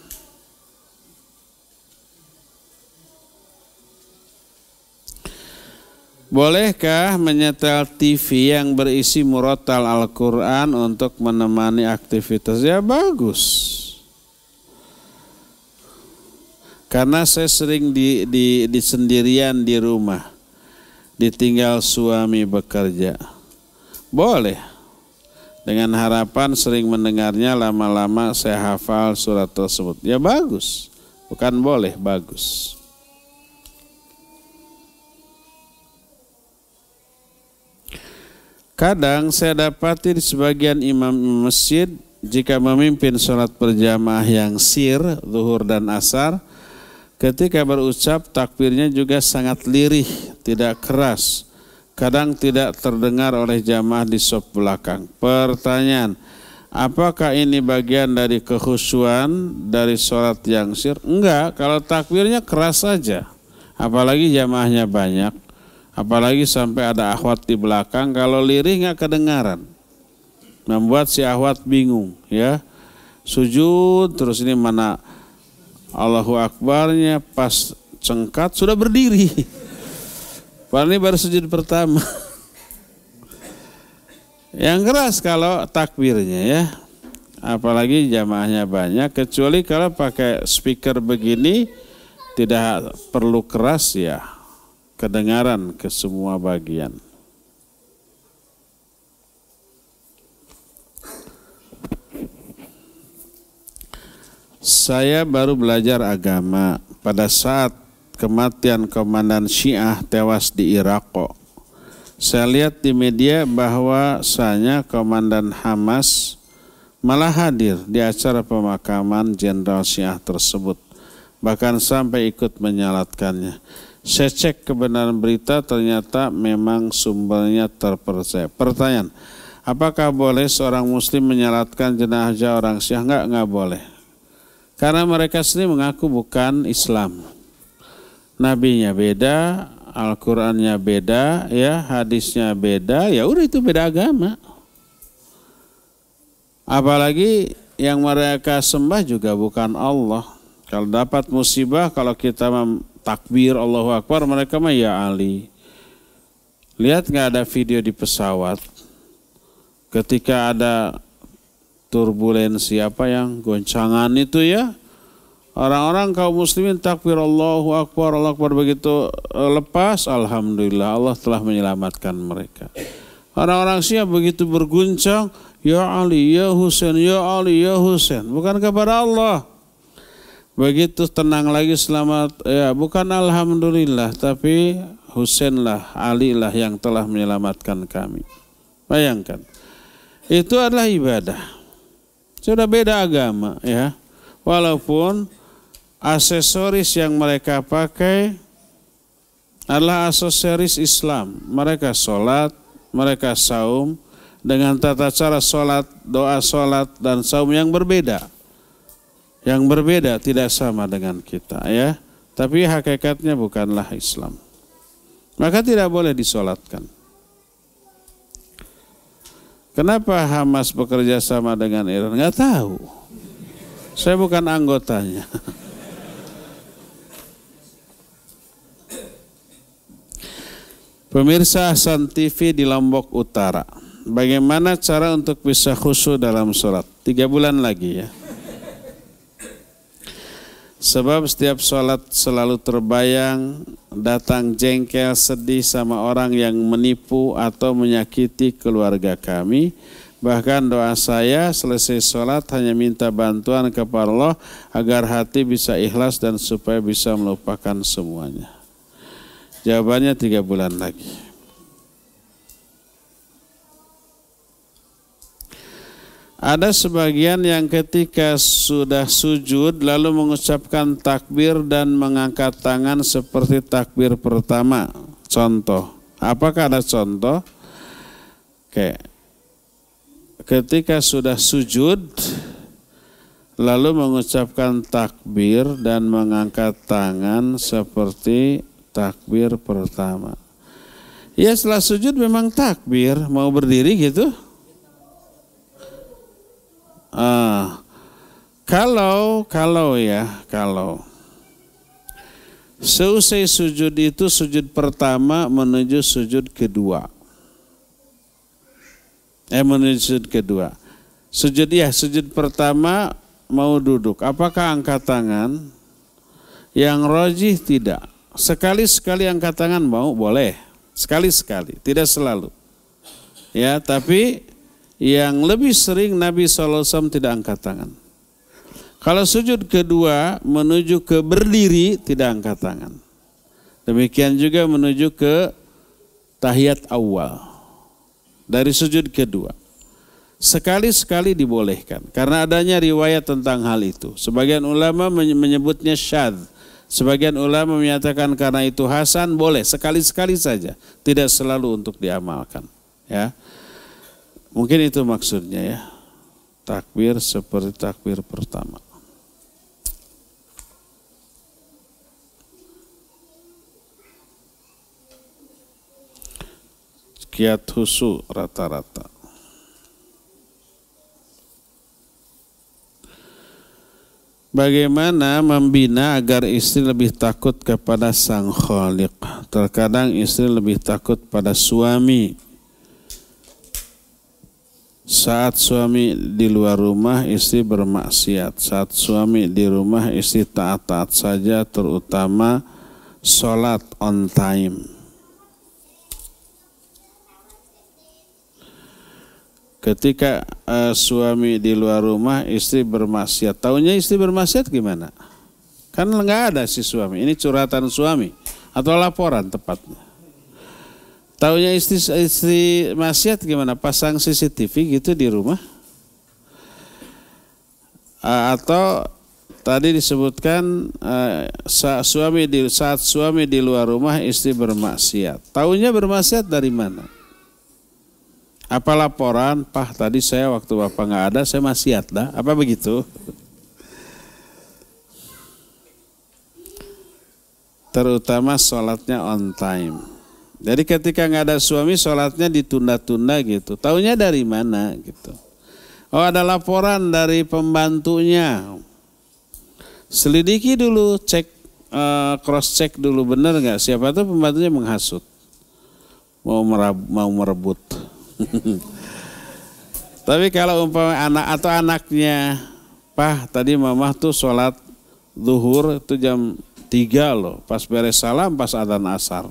Bolehkah menyetel TV yang berisi murotal Al-Quran untuk menemani aktivitas? Ya bagus. Karena saya sering di, di, di sendirian di rumah. Ditinggal suami bekerja. Boleh. Dengan harapan sering mendengarnya lama-lama saya hafal surat tersebut. Ya bagus. Bukan boleh, bagus. Kadang saya dapati di sebagian imam masjid jika memimpin sholat berjamaah yang sir, zuhur dan asar, ketika berucap takbirnya juga sangat lirih, tidak keras, kadang tidak terdengar oleh jamaah di sop belakang. Pertanyaan, apakah ini bagian dari kehusuan dari sholat yang sir? Enggak, kalau takbirnya keras saja, apalagi jamaahnya banyak Apalagi sampai ada akhwat di belakang, kalau lirih nggak kedengaran. Membuat si akhwat bingung, ya. Sujud, terus ini mana Allahu Akbarnya, pas cengkat sudah berdiri. Padahal ini baru sujud pertama. Yang keras kalau takbirnya ya. Apalagi jamaahnya banyak, kecuali kalau pakai speaker begini tidak perlu keras ya kedengaran ke semua bagian. Saya baru belajar agama pada saat kematian komandan Syiah tewas di Irak. Saya lihat di media bahwa saya komandan Hamas malah hadir di acara pemakaman Jenderal Syiah tersebut. Bahkan sampai ikut menyalatkannya. Saya cek kebenaran berita ternyata memang sumbernya terpercaya. Pertanyaan, apakah boleh seorang muslim menyalatkan jenazah orang Syiah? Enggak, enggak boleh. Karena mereka sendiri mengaku bukan Islam. Nabinya beda, Al-Qur'annya beda, ya, hadisnya beda, ya udah itu beda agama. Apalagi yang mereka sembah juga bukan Allah. Kalau dapat musibah, kalau kita takbir Allahu Akbar mereka mah ya Ali lihat nggak ada video di pesawat ketika ada turbulensi apa yang goncangan itu ya orang-orang kaum muslimin takbir Allahu Akbar Allahu Akbar begitu e, lepas Alhamdulillah Allah telah menyelamatkan mereka orang-orang Syiah begitu berguncang Ya Ali, Ya Husain, Ya Ali, Ya Husain. Bukan kepada Allah. Begitu tenang lagi selamat ya bukan alhamdulillah tapi Husain lah Ali lah yang telah menyelamatkan kami. Bayangkan. Itu adalah ibadah. Sudah beda agama ya. Walaupun aksesoris yang mereka pakai adalah aksesoris Islam. Mereka sholat, mereka saum dengan tata cara sholat, doa sholat dan saum yang berbeda yang berbeda tidak sama dengan kita ya tapi hakikatnya bukanlah Islam maka tidak boleh disolatkan kenapa Hamas bekerja sama dengan Iran nggak tahu saya bukan anggotanya Pemirsa Hasan TV di Lombok Utara, bagaimana cara untuk bisa khusyuk dalam sholat? Tiga bulan lagi ya. Sebab setiap sholat selalu terbayang datang jengkel sedih sama orang yang menipu atau menyakiti keluarga kami. Bahkan doa saya selesai sholat hanya minta bantuan kepada Allah agar hati bisa ikhlas dan supaya bisa melupakan semuanya. Jawabannya tiga bulan lagi. Ada sebagian yang ketika sudah sujud lalu mengucapkan takbir dan mengangkat tangan seperti takbir pertama. Contoh, apakah ada contoh? Oke. Ketika sudah sujud lalu mengucapkan takbir dan mengangkat tangan seperti takbir pertama. Ya setelah sujud memang takbir, mau berdiri gitu Uh, kalau kalau ya kalau seusai sujud itu sujud pertama menuju sujud kedua eh menuju sujud kedua sujud ya sujud pertama mau duduk apakah angkat tangan yang rojih tidak sekali sekali angkat tangan mau boleh sekali sekali tidak selalu ya tapi yang lebih sering Nabi SAW tidak angkat tangan. Kalau sujud kedua menuju ke berdiri tidak angkat tangan. Demikian juga menuju ke tahiyat awal. Dari sujud kedua. Sekali-sekali dibolehkan. Karena adanya riwayat tentang hal itu. Sebagian ulama menyebutnya syadz. Sebagian ulama menyatakan karena itu hasan boleh sekali-sekali saja, tidak selalu untuk diamalkan, ya. Mungkin itu maksudnya ya. Takbir seperti takbir pertama. Kiat husu rata-rata. Bagaimana membina agar istri lebih takut kepada sang khaliq? Terkadang istri lebih takut pada suami saat suami di luar rumah istri bermaksiat saat suami di rumah istri taat taat saja terutama sholat on time ketika uh, suami di luar rumah istri bermaksiat tahunya istri bermaksiat gimana kan nggak ada si suami ini curhatan suami atau laporan tepatnya Taunya istri, istri maksiat gimana? Pasang CCTV gitu di rumah? Atau tadi disebutkan e, saat suami di saat suami di luar rumah istri bermaksiat. Taunya bermaksiat dari mana? Apa laporan? Pak tadi saya waktu bapak nggak ada saya maksiat dah. Apa begitu? Terutama sholatnya on time jadi ketika nggak ada suami sholatnya ditunda-tunda gitu. Taunya dari mana gitu. Oh ada laporan dari pembantunya. Selidiki dulu, cek eh, cross check dulu bener nggak siapa tuh pembantunya menghasut. Mau merab, mau merebut. Tapi kalau umpama anak atau anaknya, "Pah, tadi mamah tuh sholat zuhur itu jam tiga loh, pas beres salam pas adzan asar."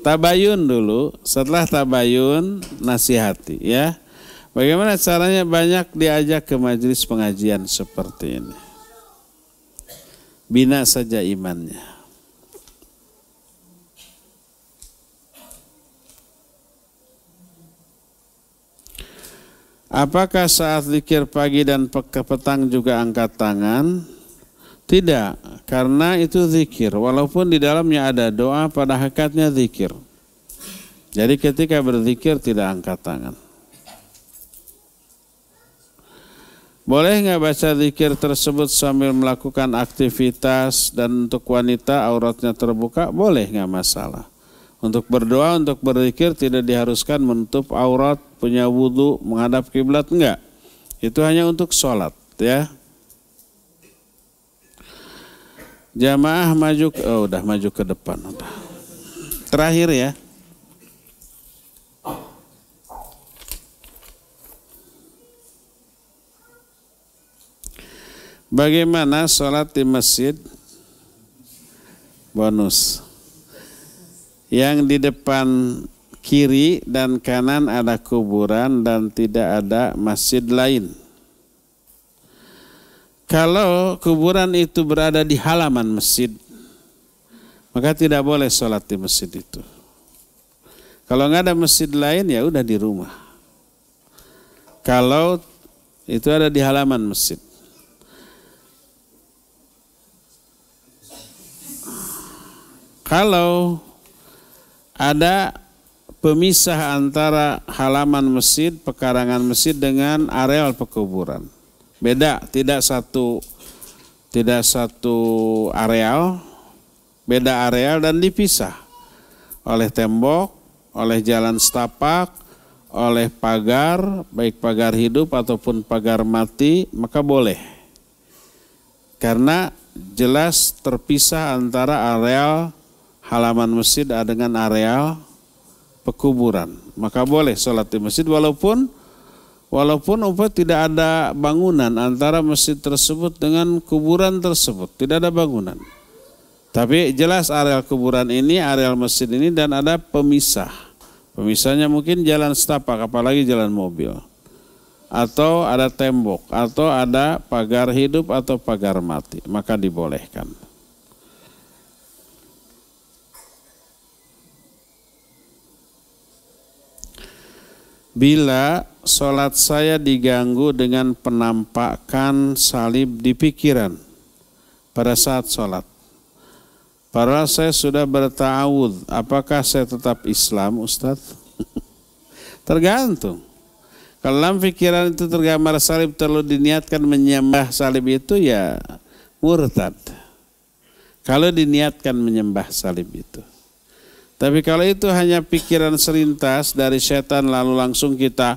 tabayun dulu, setelah tabayun nasihati ya. Bagaimana caranya banyak diajak ke majelis pengajian seperti ini. Bina saja imannya. Apakah saat zikir pagi dan petang juga angkat tangan? Tidak, karena itu zikir. Walaupun di dalamnya ada doa, pada hakikatnya zikir. Jadi ketika berzikir tidak angkat tangan. Boleh nggak baca zikir tersebut sambil melakukan aktivitas dan untuk wanita auratnya terbuka? Boleh nggak masalah. Untuk berdoa, untuk berzikir tidak diharuskan menutup aurat, punya wudhu, menghadap kiblat nggak? Itu hanya untuk sholat ya. Jamaah maju oh udah maju ke depan udah. Terakhir ya. Bagaimana sholat di masjid? Bonus. Yang di depan kiri dan kanan ada kuburan dan tidak ada masjid lain. Kalau kuburan itu berada di halaman masjid, maka tidak boleh sholat di masjid itu. Kalau nggak ada masjid lain ya udah di rumah. Kalau itu ada di halaman masjid. Kalau ada pemisah antara halaman masjid, pekarangan masjid dengan areal pekuburan beda tidak satu tidak satu areal beda areal dan dipisah oleh tembok oleh jalan setapak oleh pagar baik pagar hidup ataupun pagar mati maka boleh karena jelas terpisah antara areal halaman masjid dengan areal pekuburan maka boleh sholat di masjid walaupun Walaupun Ubay tidak ada bangunan antara masjid tersebut dengan kuburan tersebut, tidak ada bangunan. Tapi jelas areal kuburan ini, areal masjid ini dan ada pemisah. Pemisahnya mungkin jalan setapak, apalagi jalan mobil. Atau ada tembok, atau ada pagar hidup atau pagar mati, maka dibolehkan. bila sholat saya diganggu dengan penampakan salib di pikiran pada saat sholat. Padahal saya sudah bertawud, apakah saya tetap Islam Ustadz? Tergantung. Kalau dalam pikiran itu tergambar salib terlalu diniatkan menyembah salib itu ya murtad. Kalau diniatkan menyembah salib itu. Tapi kalau itu hanya pikiran serintas dari setan lalu langsung kita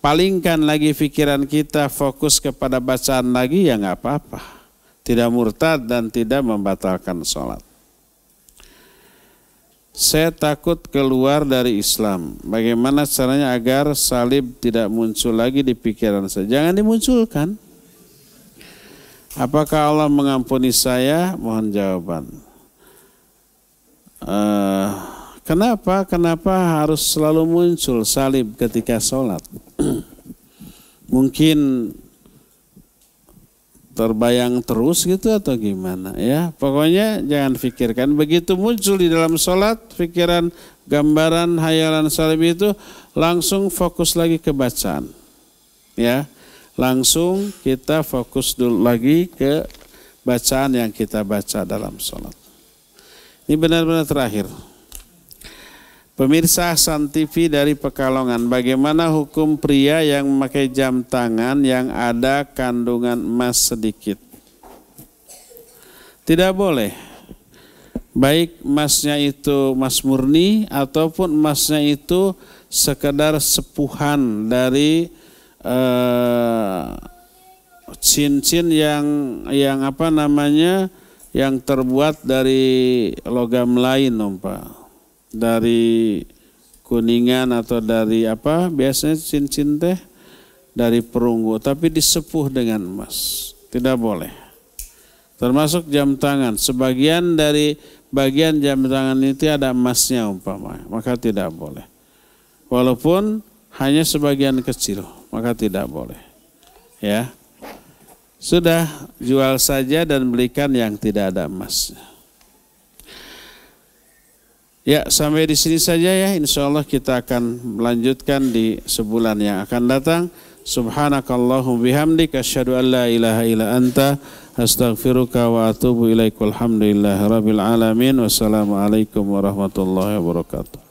palingkan lagi pikiran kita fokus kepada bacaan lagi ya nggak apa-apa. Tidak murtad dan tidak membatalkan sholat. Saya takut keluar dari Islam. Bagaimana caranya agar salib tidak muncul lagi di pikiran saya? Jangan dimunculkan. Apakah Allah mengampuni saya? Mohon jawaban uh, kenapa kenapa harus selalu muncul salib ketika sholat? Mungkin terbayang terus gitu atau gimana ya pokoknya jangan pikirkan begitu muncul di dalam sholat pikiran gambaran hayalan salib itu langsung fokus lagi ke bacaan ya langsung kita fokus dulu lagi ke bacaan yang kita baca dalam sholat ini benar-benar terakhir. Pemirsa San dari Pekalongan, bagaimana hukum pria yang memakai jam tangan yang ada kandungan emas sedikit? Tidak boleh. Baik emasnya itu emas murni ataupun emasnya itu sekedar sepuhan dari eh, cincin yang yang apa namanya yang terbuat dari logam lain Pak. Dari kuningan atau dari apa biasanya cincin teh dari perunggu tapi disepuh dengan emas. Tidak boleh. Termasuk jam tangan. Sebagian dari bagian jam tangan itu ada emasnya umpama, maka tidak boleh. Walaupun hanya sebagian kecil, maka tidak boleh. Ya. Sudah jual saja dan belikan yang tidak ada emas. Ya, sampai di sini saja ya. Insya Allah kita akan melanjutkan di sebulan yang akan datang. Subhanakallahum bihamdik Asyadu an la ilaha illa anta astaghfiruka wa atubu hamdulillah. rabbil alamin. Wassalamualaikum warahmatullahi wabarakatuh.